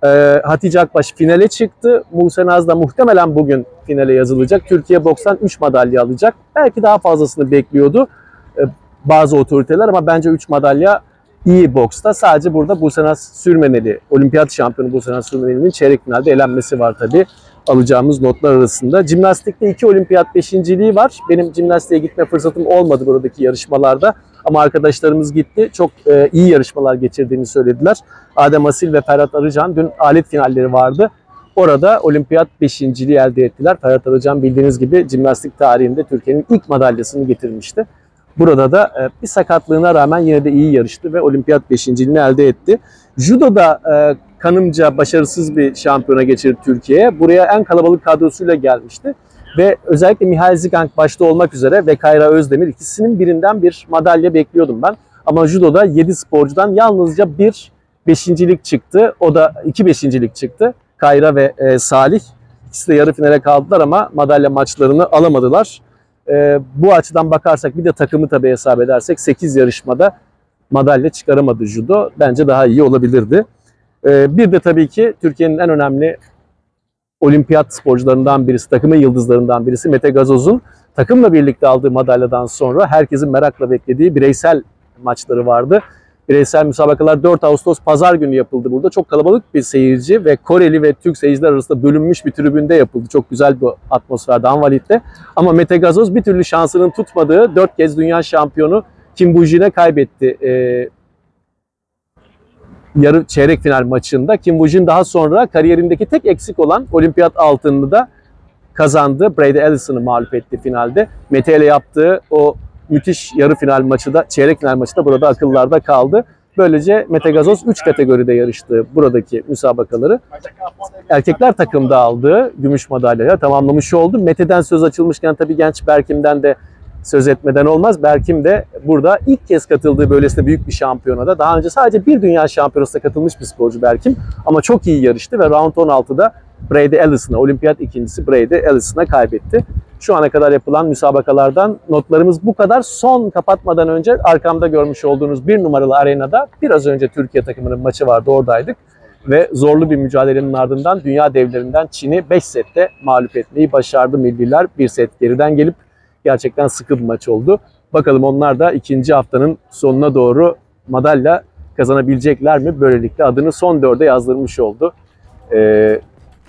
Ee, Hatice Akbaş finale çıktı. Buse Naz da muhtemelen bugün finale yazılacak. Türkiye bokstan 3 madalya alacak. Belki daha fazlasını bekliyordu bazı otoriteler ama bence 3 madalya iyi boksta. Sadece burada Busenas Sürmeneli, olimpiyat şampiyonu Busenas Sürmeneli'nin çeyrek finalde elenmesi var tabi alacağımız notlar arasında. Cimnastikte iki olimpiyat beşinciliği var. Benim cimnastiğe gitme fırsatım olmadı buradaki yarışmalarda. Ama arkadaşlarımız gitti. Çok e, iyi yarışmalar geçirdiğini söylediler. Adem Asil ve Ferhat Arıcan dün alet finalleri vardı. Orada olimpiyat beşinciliği elde ettiler. Ferhat Arıcan bildiğiniz gibi cimnastik tarihinde Türkiye'nin ilk madalyasını getirmişti. Burada da e, bir sakatlığına rağmen yine de iyi yarıştı ve olimpiyat beşinciliğini elde etti. Judo'da e, kanımca başarısız bir şampiyona geçirdi Türkiye. Buraya en kalabalık kadrosuyla gelmişti. Ve özellikle Mihail Zigank başta olmak üzere ve Kayra Özdemir ikisinin birinden bir madalya bekliyordum ben. Ama judoda 7 sporcudan yalnızca bir beşincilik çıktı. O da iki beşincilik çıktı. Kayra ve e, Salih. İkisi de yarı finale kaldılar ama madalya maçlarını alamadılar. E, bu açıdan bakarsak bir de takımı tabii hesap edersek 8 yarışmada madalya çıkaramadı judo. Bence daha iyi olabilirdi. E, bir de tabii ki Türkiye'nin en önemli olimpiyat sporcularından birisi, takımın yıldızlarından birisi Mete Gazoz'un takımla birlikte aldığı madalyadan sonra herkesin merakla beklediği bireysel maçları vardı. Bireysel müsabakalar 4 Ağustos Pazar günü yapıldı burada. Çok kalabalık bir seyirci ve Koreli ve Türk seyirciler arasında bölünmüş bir tribünde yapıldı. Çok güzel bir atmosferde Anvalit'te. Ama Mete Gazoz bir türlü şansının tutmadığı 4 kez dünya şampiyonu Kim Bujin'e kaybetti. Ee, yarı çeyrek final maçında Kim Bujin daha sonra kariyerindeki tek eksik olan olimpiyat altınını da kazandı. Brady Ellison'ı mağlup etti finalde. Mete ile yaptığı o müthiş yarı final maçı da, çeyrek final maçı da burada akıllarda kaldı. Böylece Mete Gazoz 3 kategoride yarıştı buradaki müsabakaları. Erkekler takımda aldığı gümüş madalyayla tamamlamış oldu. Mete'den söz açılmışken tabii genç Berkim'den de söz etmeden olmaz. Berkim de burada ilk kez katıldığı böylesine büyük bir şampiyonada. Daha önce sadece bir dünya şampiyonasına katılmış bir sporcu Berkim. Ama çok iyi yarıştı ve round 16'da Brady Ellison'a, olimpiyat ikincisi Brady Ellison'a kaybetti. Şu ana kadar yapılan müsabakalardan notlarımız bu kadar. Son kapatmadan önce arkamda görmüş olduğunuz bir numaralı arenada biraz önce Türkiye takımının maçı vardı oradaydık. Ve zorlu bir mücadelenin ardından dünya devlerinden Çin'i 5 sette mağlup etmeyi başardı milliler. Bir set geriden gelip gerçekten sıkı bir maç oldu. Bakalım onlar da ikinci haftanın sonuna doğru madalya kazanabilecekler mi? Böylelikle adını son dörde yazdırmış oldu. Ee,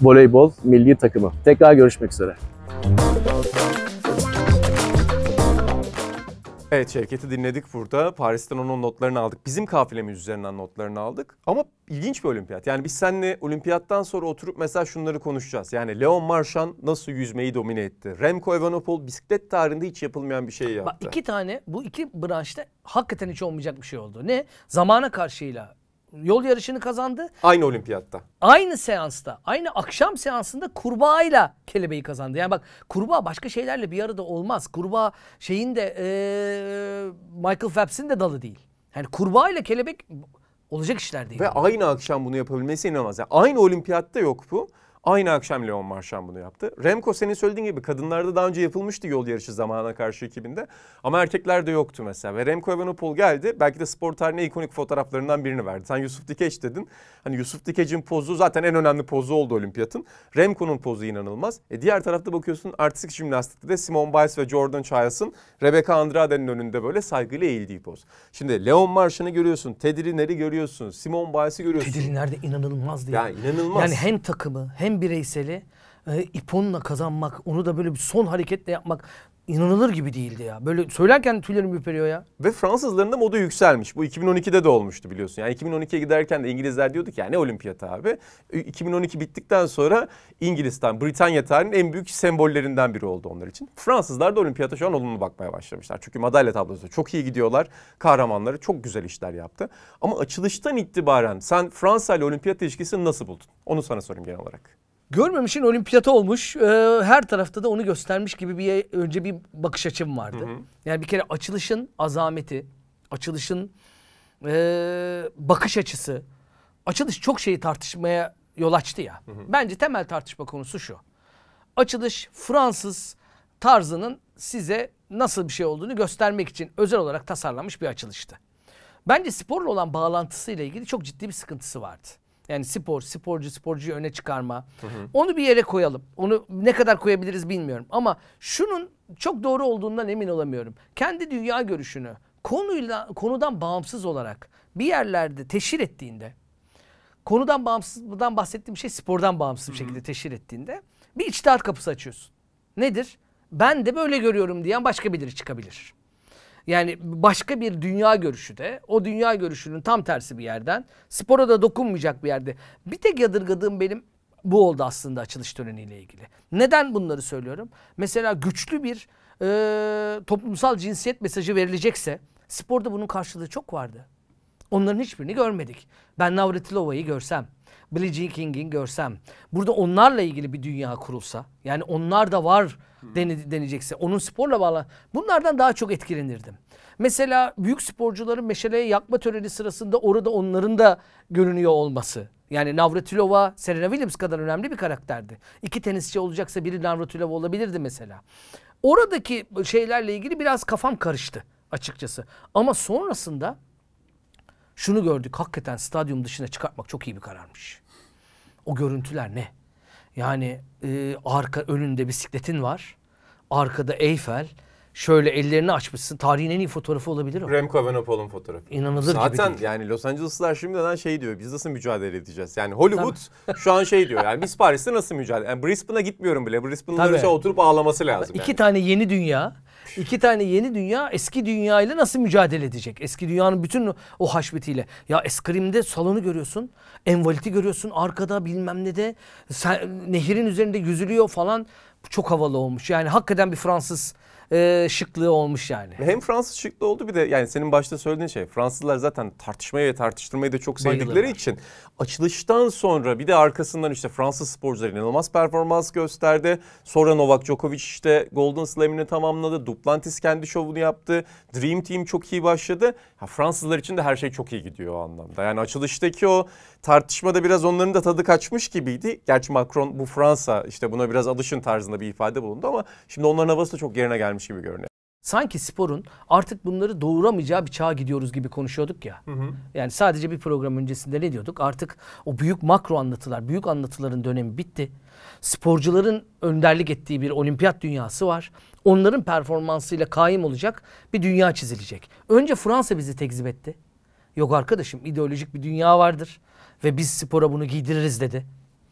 voleybol milli takımı. Tekrar görüşmek üzere. Evet Şevket'i dinledik burada. Paris'ten onun notlarını aldık. Bizim kafilemiz üzerinden notlarını aldık. Ama ilginç bir olimpiyat. Yani biz seninle olimpiyattan sonra oturup mesela şunları konuşacağız. Yani Leon Marchand nasıl yüzmeyi domine etti? Remco Evenepoel bisiklet tarihinde hiç yapılmayan bir şey yaptı. Bak iki tane bu iki branşta hakikaten hiç olmayacak bir şey oldu. Ne? Zamana karşıyla yol yarışını kazandı. Aynı olimpiyatta. Aynı seansta, aynı akşam seansında kurbağayla kelebeği kazandı. Yani bak kurbağa başka şeylerle bir arada olmaz. Kurbağa şeyin de ee, Michael Phelps'in de dalı değil. Yani kurbağa ile kelebek olacak işler değil. Ve yani. aynı akşam bunu yapabilmesi inanılmaz. Yani aynı olimpiyatta yok bu. Aynı akşam Leon Marchand bunu yaptı. Remco senin söylediğin gibi kadınlarda daha önce yapılmıştı yol yarışı zamana karşı ekibinde. Ama erkeklerde yoktu mesela. Ve Remco Evenepoel geldi. Belki de spor tarihine ikonik fotoğraflarından birini verdi. Sen Yusuf Dikeç dedin. Hani Yusuf Dikeç'in pozu zaten en önemli pozu oldu olimpiyatın. Remco'nun pozu inanılmaz. E diğer tarafta bakıyorsun artistik jimnastikte de Simone Biles ve Jordan Chayasın Rebecca Andrade'nin önünde böyle saygıyla eğildiği poz. Şimdi Leon March'ını görüyorsun, Ted Riner'i görüyorsun, Simone Biles'i görüyorsun. Ted Riner de inanılmazdı yani. Yani inanılmaz. Yani hem takımı hem hem bireyseli e, iponla kazanmak, onu da böyle bir son hareketle yapmak inanılır gibi değildi ya. Böyle söylerken tüylerim ürperiyor ya. Ve Fransızların da modu yükselmiş. Bu 2012'de de olmuştu biliyorsun. Yani 2012'ye giderken de İngilizler diyordu ki ya ne abi. 2012 bittikten sonra İngiliz'den, Britanya tarihinin en büyük sembollerinden biri oldu onlar için. Fransızlar da olimpiyata şu an olumlu bakmaya başlamışlar. Çünkü madalya tablosu çok iyi gidiyorlar. Kahramanları çok güzel işler yaptı. Ama açılıştan itibaren sen Fransa ile olimpiyat ilişkisini nasıl buldun? Onu sana sorayım genel olarak görmemişin olimpiyatı olmuş. E, her tarafta da onu göstermiş gibi bir önce bir bakış açım vardı. Hı hı. Yani bir kere açılışın azameti, açılışın e, bakış açısı. Açılış çok şeyi tartışmaya yol açtı ya. Hı hı. Bence temel tartışma konusu şu. Açılış Fransız tarzının size nasıl bir şey olduğunu göstermek için özel olarak tasarlanmış bir açılıştı. Bence sporla olan bağlantısıyla ilgili çok ciddi bir sıkıntısı vardı. Yani spor, sporcu, sporcuyu öne çıkarma. Hı hı. Onu bir yere koyalım. Onu ne kadar koyabiliriz bilmiyorum. Ama şunun çok doğru olduğundan emin olamıyorum. Kendi dünya görüşünü konuyla konudan bağımsız olarak bir yerlerde teşhir ettiğinde konudan bağımsızdan bahsettiğim şey spordan bağımsız bir şekilde teşhir ettiğinde bir içtihat kapısı açıyorsun. Nedir? Ben de böyle görüyorum diyen başka biri çıkabilir. Yani başka bir dünya görüşü de o dünya görüşünün tam tersi bir yerden spora da dokunmayacak bir yerde. Bir tek yadırgadığım benim bu oldu aslında açılış töreniyle ilgili. Neden bunları söylüyorum? Mesela güçlü bir e, toplumsal cinsiyet mesajı verilecekse sporda bunun karşılığı çok vardı. Onların hiçbirini görmedik. Ben Navratilovayı görsem Billie Jean King'in görsem. Burada onlarla ilgili bir dünya kurulsa. Yani onlar da var hmm. deni, denecekse. Onun sporla bağlı. Bunlardan daha çok etkilenirdim. Mesela büyük sporcuların meşaleye yakma töreni sırasında orada onların da görünüyor olması. Yani Navratilova Serena Williams kadar önemli bir karakterdi. İki tenisçi olacaksa biri Navratilova olabilirdi mesela. Oradaki şeylerle ilgili biraz kafam karıştı açıkçası. Ama sonrasında şunu gördük. Hakikaten stadyum dışına çıkartmak çok iyi bir kararmış. O görüntüler ne? Yani e, arka önünde bisikletin var. Arkada Eyfel. Şöyle ellerini açmışsın. Tarihin en iyi fotoğrafı olabilir o. Remco Evenepoel'in fotoğrafı. İnanılır Zaten gibi Zaten yani Los Angeles'lar şimdiden şey diyor. Biz nasıl mücadele edeceğiz? Yani Hollywood Tabii. şu an şey diyor. Yani biz Paris'te nasıl mücadele? Yani Brisbane'a gitmiyorum bile. Brisbane'ın şey oturup ağlaması lazım. İki yani. tane yeni dünya İki tane yeni dünya eski dünya ile nasıl mücadele edecek? Eski dünyanın bütün o haşmetiyle. Ya eskrimde salonu görüyorsun. Envaliti görüyorsun. Arkada bilmem ne de sen, nehirin üzerinde yüzülüyor falan. çok havalı olmuş. Yani hakikaten bir Fransız e, şıklığı olmuş yani. Hem Fransız şıklığı oldu bir de yani senin başta söylediğin şey Fransızlar zaten tartışmayı ve tartıştırmayı da çok sevdikleri için açılıştan sonra bir de arkasından işte Fransız sporcuları inanılmaz performans gösterdi. Sonra Novak Djokovic işte Golden Slam'ini tamamladı. Duplantis kendi şovunu yaptı. Dream Team çok iyi başladı. Ya Fransızlar için de her şey çok iyi gidiyor o anlamda. Yani açılıştaki o tartışmada biraz onların da tadı kaçmış gibiydi. Gerçi Macron bu Fransa işte buna biraz alışın tarzında bir ifade bulundu ama şimdi onların havası da çok yerine gelmiş gelmiş gibi görünüyor. Sanki sporun artık bunları doğuramayacağı bir çağa gidiyoruz gibi konuşuyorduk ya. Hı hı. Yani sadece bir program öncesinde ne diyorduk? Artık o büyük makro anlatılar, büyük anlatıların dönemi bitti. Sporcuların önderlik ettiği bir olimpiyat dünyası var. Onların performansıyla kaim olacak bir dünya çizilecek. Önce Fransa bizi tekzip etti. Yok arkadaşım ideolojik bir dünya vardır ve biz spora bunu giydiririz dedi.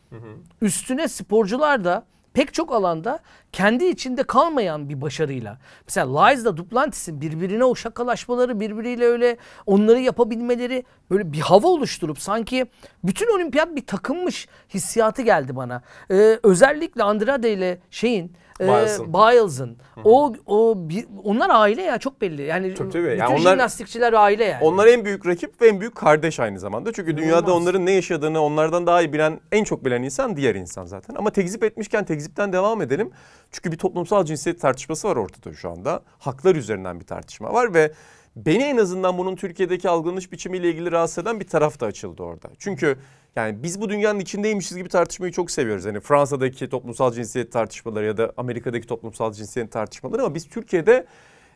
Hı hı. Üstüne sporcular da pek çok alanda kendi içinde kalmayan bir başarıyla. Mesela Lyles'la Duplantis'in birbirine o şakalaşmaları, birbiriyle öyle onları yapabilmeleri böyle bir hava oluşturup sanki bütün olimpiyat bir takınmış hissiyatı geldi bana. Ee, özellikle Andrade ile şeyin ee, Biles'ın. O o bir, onlar aile ya çok belli. Yani tabii, tabii. bütün yani onlar, jimnastikçiler aile yani. Onlar en büyük rakip ve en büyük kardeş aynı zamanda. Çünkü Olmaz. dünyada onların ne yaşadığını onlardan daha iyi bilen, en çok bilen insan diğer insan zaten. Ama tekzip etmişken tekzipten devam edelim. Çünkü bir toplumsal cinsiyet tartışması var ortada şu anda. Haklar üzerinden bir tartışma var ve beni en azından bunun Türkiye'deki algılanış biçimiyle ilgili rahatsız eden bir taraf da açıldı orada. Çünkü hmm yani biz bu dünyanın içindeymişiz gibi tartışmayı çok seviyoruz. Hani Fransa'daki toplumsal cinsiyet tartışmaları ya da Amerika'daki toplumsal cinsiyet tartışmaları ama biz Türkiye'de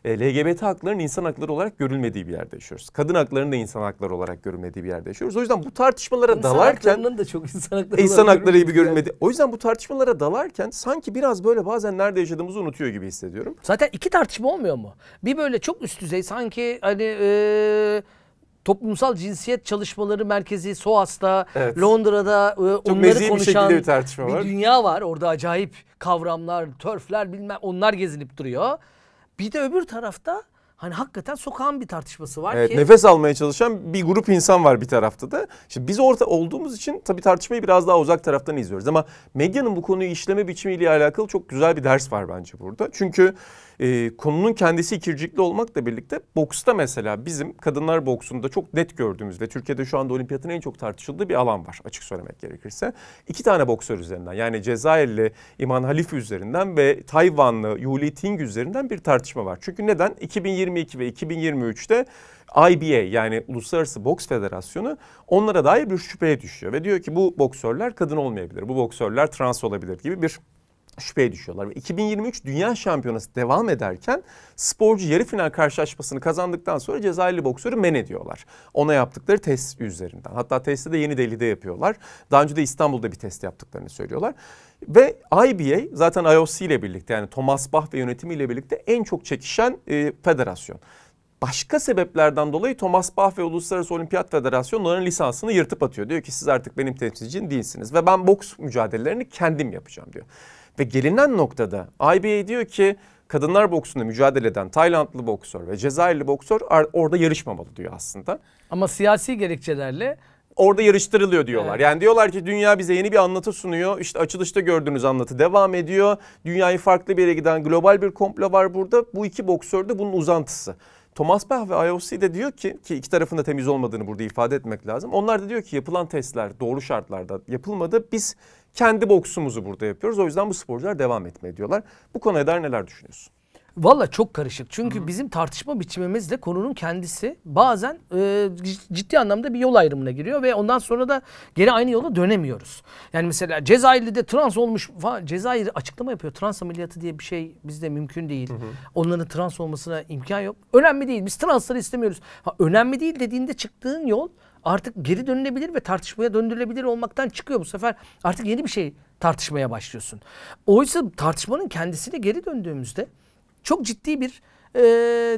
e, LGBT haklarının insan hakları olarak görülmediği bir yerde yaşıyoruz. Kadın haklarının da insan hakları olarak görülmediği bir yerde yaşıyoruz. O yüzden bu tartışmalara insan dalarken... da çok insan hakları, e, insan hakları gibi görülmedi. Yani. O yüzden bu tartışmalara dalarken sanki biraz böyle bazen nerede yaşadığımızı unutuyor gibi hissediyorum. Zaten iki tartışma olmuyor mu? Bir böyle çok üst düzey sanki hani... Ee Toplumsal Cinsiyet Çalışmaları Merkezi SOAS'ta evet. Londra'da e, onları konuşan bir, bir, tartışma bir var. dünya var. Orada acayip kavramlar, törfler bilmem onlar gezinip duruyor. Bir de öbür tarafta Hani hakikaten sokağın bir tartışması var evet, ki. Nefes almaya çalışan bir grup insan var bir tarafta da. Şimdi biz orta olduğumuz için tabii tartışmayı biraz daha uzak taraftan izliyoruz. Ama medyanın bu konuyu işleme biçimiyle alakalı çok güzel bir ders var bence burada. Çünkü e, konunun kendisi ikircikli olmakla birlikte boksta mesela bizim kadınlar boksunda çok net gördüğümüz ve Türkiye'de şu anda olimpiyatın en çok tartışıldığı bir alan var açık söylemek gerekirse. iki tane boksör üzerinden yani Cezayirli İman Halife üzerinden ve Tayvanlı Yuli Ting üzerinden bir tartışma var. Çünkü neden? 2020 2022 ve 2023'te IBA yani Uluslararası Boks Federasyonu onlara dair bir şüpheye düşüyor ve diyor ki bu boksörler kadın olmayabilir, bu boksörler trans olabilir gibi bir şüpheye düşüyorlar. 2023 Dünya Şampiyonası devam ederken sporcu yarı final karşılaşmasını kazandıktan sonra Cezayirli boksörü men ediyorlar. Ona yaptıkları test üzerinden. Hatta testi de yeni Delhi'de yapıyorlar. Daha önce de İstanbul'da bir test yaptıklarını söylüyorlar. Ve IBA zaten IOC ile birlikte yani Thomas Bach ve yönetimiyle birlikte en çok çekişen e, federasyon başka sebeplerden dolayı Thomas Bach ve Uluslararası Olimpiyat Federasyonu onların lisansını yırtıp atıyor. Diyor ki siz artık benim temsilcim değilsiniz ve ben boks mücadelelerini kendim yapacağım diyor. Ve gelinen noktada IBA diyor ki kadınlar boksunda mücadele eden Taylandlı boksör ve Cezayirli boksör orada yarışmamalı diyor aslında. Ama siyasi gerekçelerle orada yarıştırılıyor diyorlar. Evet. Yani diyorlar ki dünya bize yeni bir anlatı sunuyor. İşte açılışta gördüğünüz anlatı devam ediyor. Dünyayı farklı bir yere giden global bir komplo var burada. Bu iki boksör de bunun uzantısı. Thomas Bach ve IOC de diyor ki ki iki tarafında temiz olmadığını burada ifade etmek lazım. Onlar da diyor ki yapılan testler doğru şartlarda yapılmadı. Biz kendi boksumuzu burada yapıyoruz. O yüzden bu sporcular devam etmeye diyorlar. Bu konuya dair neler düşünüyorsun? Valla çok karışık. Çünkü Hı-hı. bizim tartışma biçimimizle konunun kendisi bazen e, ciddi anlamda bir yol ayrımına giriyor ve ondan sonra da geri aynı yola dönemiyoruz. Yani mesela Cezayirli'de trans olmuş falan Cezayir açıklama yapıyor. Trans ameliyatı diye bir şey bizde mümkün değil. Hı-hı. Onların trans olmasına imkan yok. Önemli değil. Biz transları istemiyoruz. Ha, önemli değil dediğinde çıktığın yol artık geri dönülebilir ve tartışmaya döndürülebilir olmaktan çıkıyor bu sefer. Artık yeni bir şey tartışmaya başlıyorsun. Oysa tartışmanın kendisine geri döndüğümüzde çok ciddi bir e,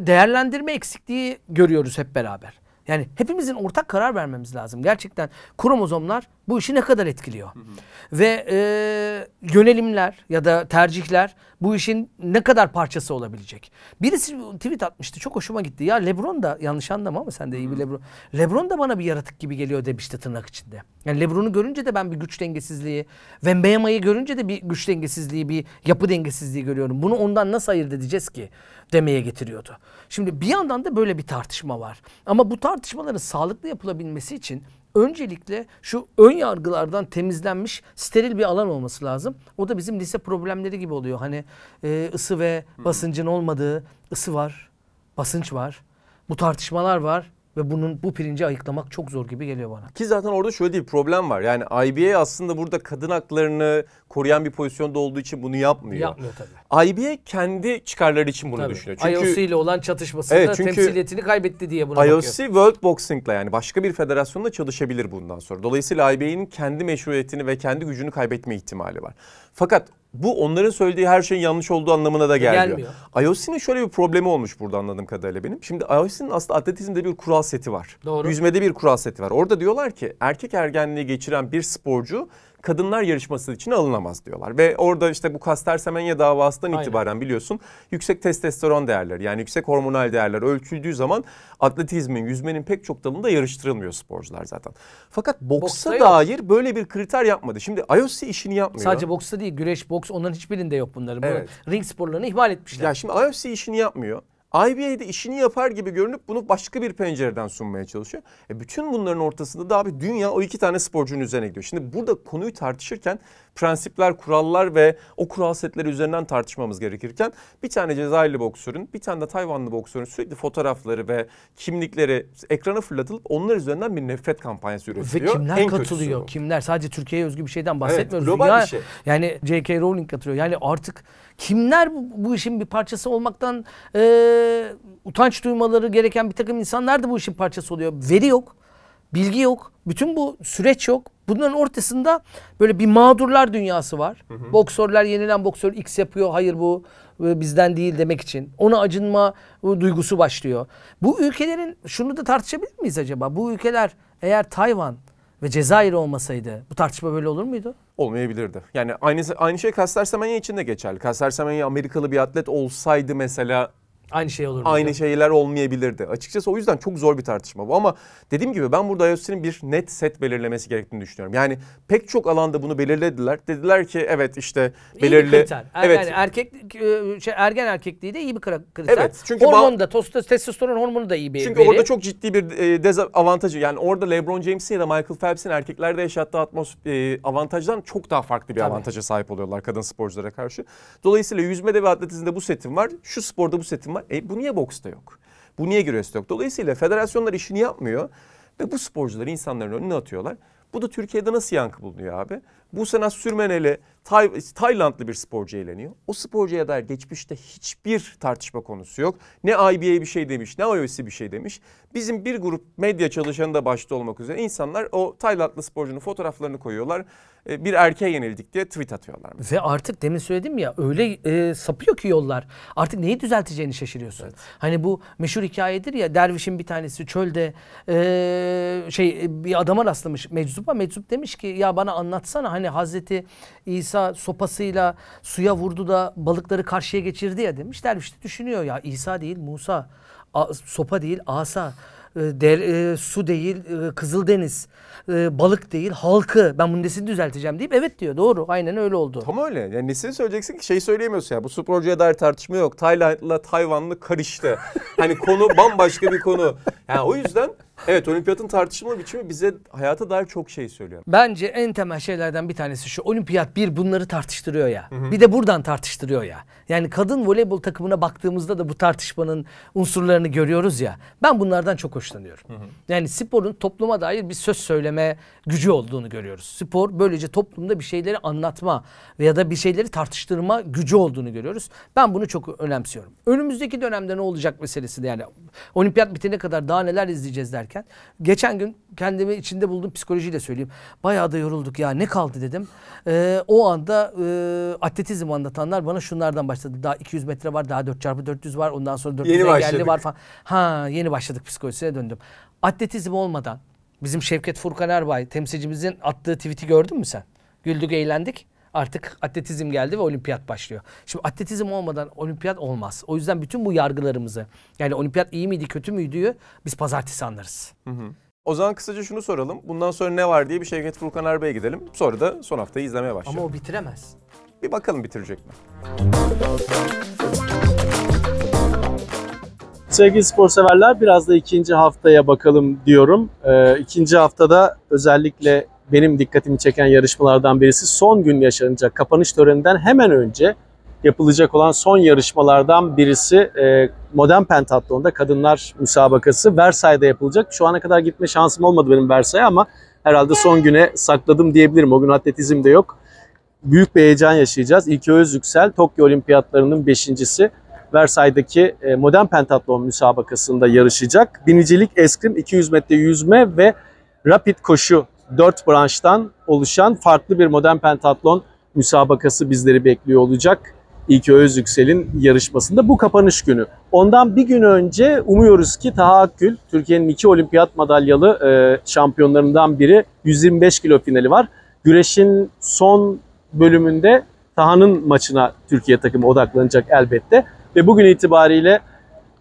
değerlendirme eksikliği görüyoruz hep beraber. Yani hepimizin ortak karar vermemiz lazım. Gerçekten kromozomlar bu işi ne kadar etkiliyor? Hı hı. Ve e, yönelimler ya da tercihler bu işin ne kadar parçası olabilecek? Birisi tweet atmıştı çok hoşuma gitti. Ya Lebron da yanlış anlama ama sen de iyi bir Lebron. Lebron da bana bir yaratık gibi geliyor demişti tırnak içinde. Yani Lebron'u görünce de ben bir güç dengesizliği, ve Wembanyama'yı görünce de bir güç dengesizliği, bir yapı dengesizliği görüyorum. Bunu ondan nasıl ayırt edeceğiz ki? demeye getiriyordu. Şimdi bir yandan da böyle bir tartışma var. Ama bu tartışmaların sağlıklı yapılabilmesi için öncelikle şu ön yargılardan temizlenmiş steril bir alan olması lazım. O da bizim lise problemleri gibi oluyor. Hani e, ısı ve hmm. basıncın olmadığı ısı var, basınç var. Bu tartışmalar var, ve bunun bu pirinci ayıklamak çok zor gibi geliyor bana. Ki zaten orada şöyle bir problem var. Yani IBA aslında burada kadın haklarını koruyan bir pozisyonda olduğu için bunu yapmıyor. Yapmıyor tabii. IBA kendi çıkarları için bunu tabii. düşünüyor. Çünkü IOC ile olan çatışmasında evet, çünkü temsiliyetini kaybetti diye buna IOC bakıyor. World Boxing'la yani başka bir federasyonla çalışabilir bundan sonra. Dolayısıyla IBA'nin kendi meşruiyetini ve kendi gücünü kaybetme ihtimali var. Fakat bu onların söylediği her şeyin yanlış olduğu anlamına da gelmiyor. gelmiyor. IOC'nin şöyle bir problemi olmuş burada anladığım kadarıyla benim. Şimdi IOC'nin aslında atletizmde bir kural seti var. Doğru. Yüzmede bir kural seti var. Orada diyorlar ki erkek ergenliği geçiren bir sporcu kadınlar yarışması için alınamaz diyorlar. Ve orada işte bu Kastersemenya davasından Aynen. itibaren biliyorsun yüksek testosteron değerleri yani yüksek hormonal değerler ölçüldüğü zaman atletizmin, yüzmenin pek çok dalında yarıştırılmıyor sporcular zaten. Fakat boksa, boksa dair yok. böyle bir kriter yapmadı. Şimdi IOC işini yapmıyor. Sadece boksa değil güreş, boks onların hiçbirinde yok bunların. Evet. ring sporlarını ihmal etmişler. Ya şimdi IOC işini yapmıyor. IBA'de işini yapar gibi görünüp bunu başka bir pencereden sunmaya çalışıyor. E bütün bunların ortasında da abi dünya o iki tane sporcunun üzerine gidiyor. Şimdi burada konuyu tartışırken prensipler, kurallar ve o kural setleri üzerinden tartışmamız gerekirken bir tane Cezayirli boksörün, bir tane de Tayvanlı boksörün sürekli fotoğrafları ve kimlikleri ekrana fırlatılıp onlar üzerinden bir nefret kampanyası üretiliyor. Ve kimler en katılıyor? Kimler? Sadece Türkiye'ye özgü bir şeyden bahsetmiyoruz. Evet, global Dünya, bir şey. Yani J.K. Rowling katılıyor. Yani artık kimler bu, işin bir parçası olmaktan e, utanç duymaları gereken bir takım insanlar da bu işin parçası oluyor. Veri yok. Bilgi yok. Bütün bu süreç yok. Bunların ortasında böyle bir mağdurlar dünyası var. Hı hı. Boksörler yenilen boksör X yapıyor. Hayır bu bizden değil demek için. Ona acınma e, duygusu başlıyor. Bu ülkelerin şunu da tartışabilir miyiz acaba? Bu ülkeler eğer Tayvan ve Cezayir olmasaydı bu tartışma böyle olur muydu? Olmayabilirdi. Yani aynı aynı şey Kaster Semenya için de geçerli. Kaster Semenya Amerikalı bir atlet olsaydı mesela Aynı şey olur. Aynı yani. şeyler olmayabilirdi. Açıkçası o yüzden çok zor bir tartışma bu ama dediğim gibi ben burada iOS'in bir net set belirlemesi gerektiğini düşünüyorum. Yani pek çok alanda bunu belirlediler. Dediler ki evet işte belirli. İyi bir kriter. Er, evet. Yani erkek e, şey, ergen erkekliği de iyi bir kriter. Evet. Çünkü hormon da testosteron hormonu da iyi bir Çünkü veri. orada çok ciddi bir e, dezavantajı yani orada LeBron James'in ya da Michael Phelps'in erkeklerde yaşattığı atmos e, avantajdan çok daha farklı bir Tabii. avantaja sahip oluyorlar kadın sporculara karşı. Dolayısıyla yüzmede ve atletizmde bu setim var. Şu sporda bu setim var e, bu niye boksta yok? Bu niye güreşte yok? Dolayısıyla federasyonlar işini yapmıyor ve bu sporcuları insanların önüne atıyorlar. Bu da Türkiye'de nasıl yankı bulunuyor abi? Bu sene Sürmeneli Tay Taylandlı bir sporcu eğleniyor. O sporcuya dair geçmişte hiçbir tartışma konusu yok. Ne IBA bir şey demiş ne IOC bir şey demiş. Bizim bir grup medya çalışanı da başta olmak üzere insanlar o Taylandlı sporcunun fotoğraflarını koyuyorlar. E, bir erkeğe yenildik diye tweet atıyorlar. Mesela. Ve artık demin söyledim ya öyle e, sapıyor ki yollar. Artık neyi düzelteceğini şaşırıyorsun. Evet. Hani bu meşhur hikayedir ya dervişin bir tanesi çölde e, şey e, bir adama rastlamış meczuba. Meczup demiş ki ya bana anlatsana hani Hazreti İsa sopasıyla suya vurdu da balıkları karşıya geçirdi ya demiş. Derviş de düşünüyor ya İsa değil Musa sopa değil asa e, der, e, su değil, e, deniz e, balık değil, halkı. Ben bunu nesini düzelteceğim deyip evet diyor. Doğru. Aynen öyle oldu. Tam öyle. Yani nesini söyleyeceksin ki şey söyleyemiyorsun ya. Bu sporcuya dair tartışma yok. Tayland'la Tayvanlı karıştı. hani konu bambaşka bir konu. Yani o yüzden Evet olimpiyatın tartışma biçimi bize hayata dair çok şey söylüyor. Bence en temel şeylerden bir tanesi şu. Olimpiyat bir bunları tartıştırıyor ya. Hı hı. Bir de buradan tartıştırıyor ya. Yani kadın voleybol takımına baktığımızda da bu tartışmanın unsurlarını görüyoruz ya. Ben bunlardan çok hoşlanıyorum. Hı hı. Yani sporun topluma dair bir söz söyleme gücü olduğunu görüyoruz. Spor böylece toplumda bir şeyleri anlatma ya da bir şeyleri tartıştırma gücü olduğunu görüyoruz. Ben bunu çok önemsiyorum. Önümüzdeki dönemde ne olacak meselesi de yani olimpiyat bitene kadar daha neler izleyeceğiz derken derken. Geçen gün kendimi içinde bulduğum psikolojiyle söyleyeyim. Bayağı da yorulduk ya ne kaldı dedim. E, o anda e, atletizm anlatanlar bana şunlardan başladı. Daha 200 metre var daha 4 çarpı 400 var ondan sonra 400 engelli var falan. Ha yeni başladık psikolojisine döndüm. Atletizm olmadan bizim Şevket Furkan Erbay temsilcimizin attığı tweet'i gördün mü sen? Güldük eğlendik. Artık atletizm geldi ve olimpiyat başlıyor. Şimdi atletizm olmadan olimpiyat olmaz. O yüzden bütün bu yargılarımızı yani olimpiyat iyi miydi kötü müydüyü biz pazartesi anlarız. Hı hı. O zaman kısaca şunu soralım. Bundan sonra ne var diye bir Şevket Furkan Erbe'ye gidelim. Sonra da son haftayı izlemeye başlayalım. Ama o bitiremez. Bir bakalım bitirecek mi? Sevgili spor severler biraz da ikinci haftaya bakalım diyorum. Ee, ikinci haftada özellikle benim dikkatimi çeken yarışmalardan birisi son gün yaşanacak kapanış töreninden hemen önce yapılacak olan son yarışmalardan birisi e, Modern Pentatlon'da kadınlar müsabakası Versay'da yapılacak. Şu ana kadar gitme şansım olmadı benim Versay'a ama herhalde son güne sakladım diyebilirim. O gün atletizm de yok. Büyük bir heyecan yaşayacağız. İlki Öz Yüksel Tokyo Olimpiyatlarının beşincisi Versay'daki e, Modern Pentatlon müsabakasında yarışacak. Binicilik, eskrim, 200 metre yüzme ve rapid koşu 4 branştan oluşan farklı bir modern pentatlon müsabakası bizleri bekliyor olacak. İlki Öz Yüksel'in yarışmasında bu kapanış günü. Ondan bir gün önce umuyoruz ki Taha Akgül, Türkiye'nin iki olimpiyat madalyalı e, şampiyonlarından biri 125 kilo finali var. Güreşin son bölümünde Taha'nın maçına Türkiye takımı odaklanacak elbette. Ve bugün itibariyle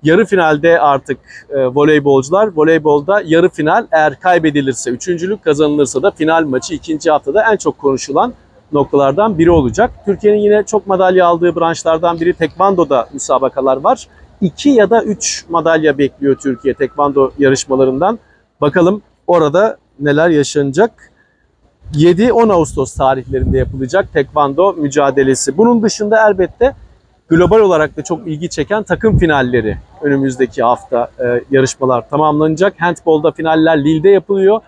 yarı finalde artık e, voleybolcular voleybolda yarı final eğer kaybedilirse üçüncülük kazanılırsa da final maçı ikinci haftada en çok konuşulan noktalardan biri olacak. Türkiye'nin yine çok madalya aldığı branşlardan biri tekvandoda müsabakalar var. 2 ya da 3 madalya bekliyor Türkiye tekvando yarışmalarından. Bakalım orada neler yaşanacak. 7-10 Ağustos tarihlerinde yapılacak tekvando mücadelesi. Bunun dışında elbette global olarak da çok ilgi çeken takım finalleri önümüzdeki hafta e, yarışmalar tamamlanacak. Handball'da finaller Lille'de yapılıyor.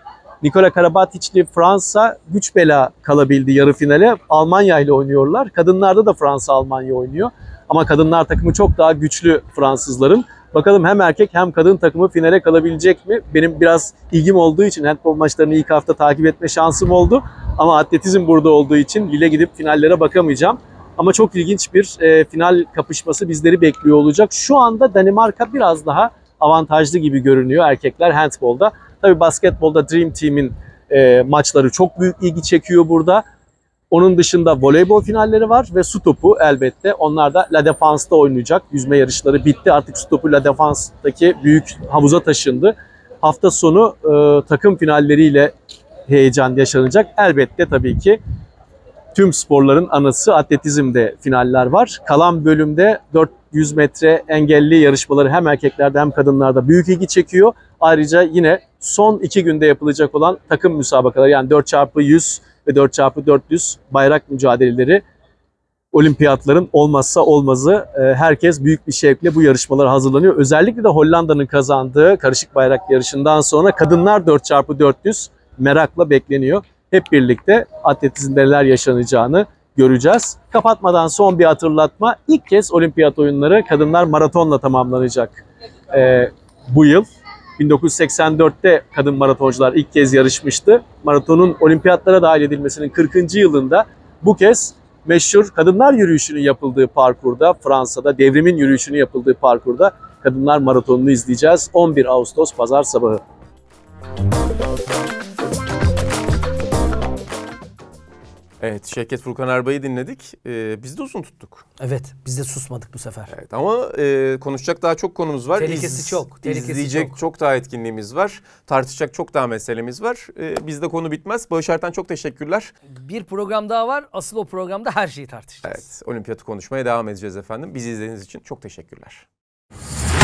Nikola Karabatic'li Fransa güç bela kalabildi yarı finale. Almanya ile oynuyorlar. Kadınlarda da Fransa Almanya oynuyor. Ama kadınlar takımı çok daha güçlü Fransızların. Bakalım hem erkek hem kadın takımı finale kalabilecek mi? Benim biraz ilgim olduğu için handball maçlarını ilk hafta takip etme şansım oldu. Ama atletizm burada olduğu için Lille gidip finallere bakamayacağım. Ama çok ilginç bir e, final kapışması bizleri bekliyor olacak. Şu anda Danimarka biraz daha avantajlı gibi görünüyor erkekler handbolda. Tabii basketbolda Dream Team'in e, maçları çok büyük ilgi çekiyor burada. Onun dışında voleybol finalleri var ve su topu elbette. Onlar da La Défense'da oynayacak. Yüzme yarışları bitti. Artık su topu La Défense'daki büyük havuza taşındı. Hafta sonu e, takım finalleriyle heyecan yaşanacak. Elbette tabii ki tüm sporların anası atletizmde finaller var. Kalan bölümde 400 metre engelli yarışmaları hem erkeklerde hem kadınlarda büyük ilgi çekiyor. Ayrıca yine son iki günde yapılacak olan takım müsabakaları yani 4x100 ve 4x400 bayrak mücadeleleri olimpiyatların olmazsa olmazı. Ee, herkes büyük bir şevkle bu yarışmalara hazırlanıyor. Özellikle de Hollanda'nın kazandığı karışık bayrak yarışından sonra kadınlar 4x400 merakla bekleniyor hep birlikte atletizmde neler yaşanacağını göreceğiz. Kapatmadan son bir hatırlatma. İlk kez olimpiyat oyunları kadınlar maratonla tamamlanacak ee, bu yıl. 1984'te kadın maratoncular ilk kez yarışmıştı. Maratonun olimpiyatlara dahil edilmesinin 40. yılında bu kez meşhur kadınlar yürüyüşünün yapıldığı parkurda Fransa'da devrimin yürüyüşünün yapıldığı parkurda kadınlar maratonunu izleyeceğiz 11 Ağustos pazar sabahı. Müzik Evet Şevket Furkan Erbay'ı dinledik. Ee, biz de uzun tuttuk. Evet biz de susmadık bu sefer. Evet ama e, konuşacak daha çok konumuz var. Tehlikesi İz, çok. Tehlikesi izleyecek çok. çok daha etkinliğimiz var. Tartışacak çok daha meselemiz var. Ee, bizde konu bitmez. Bağış Erten çok teşekkürler. Bir program daha var. Asıl o programda her şeyi tartışacağız. Evet olimpiyatı konuşmaya devam edeceğiz efendim. Bizi izlediğiniz için çok teşekkürler.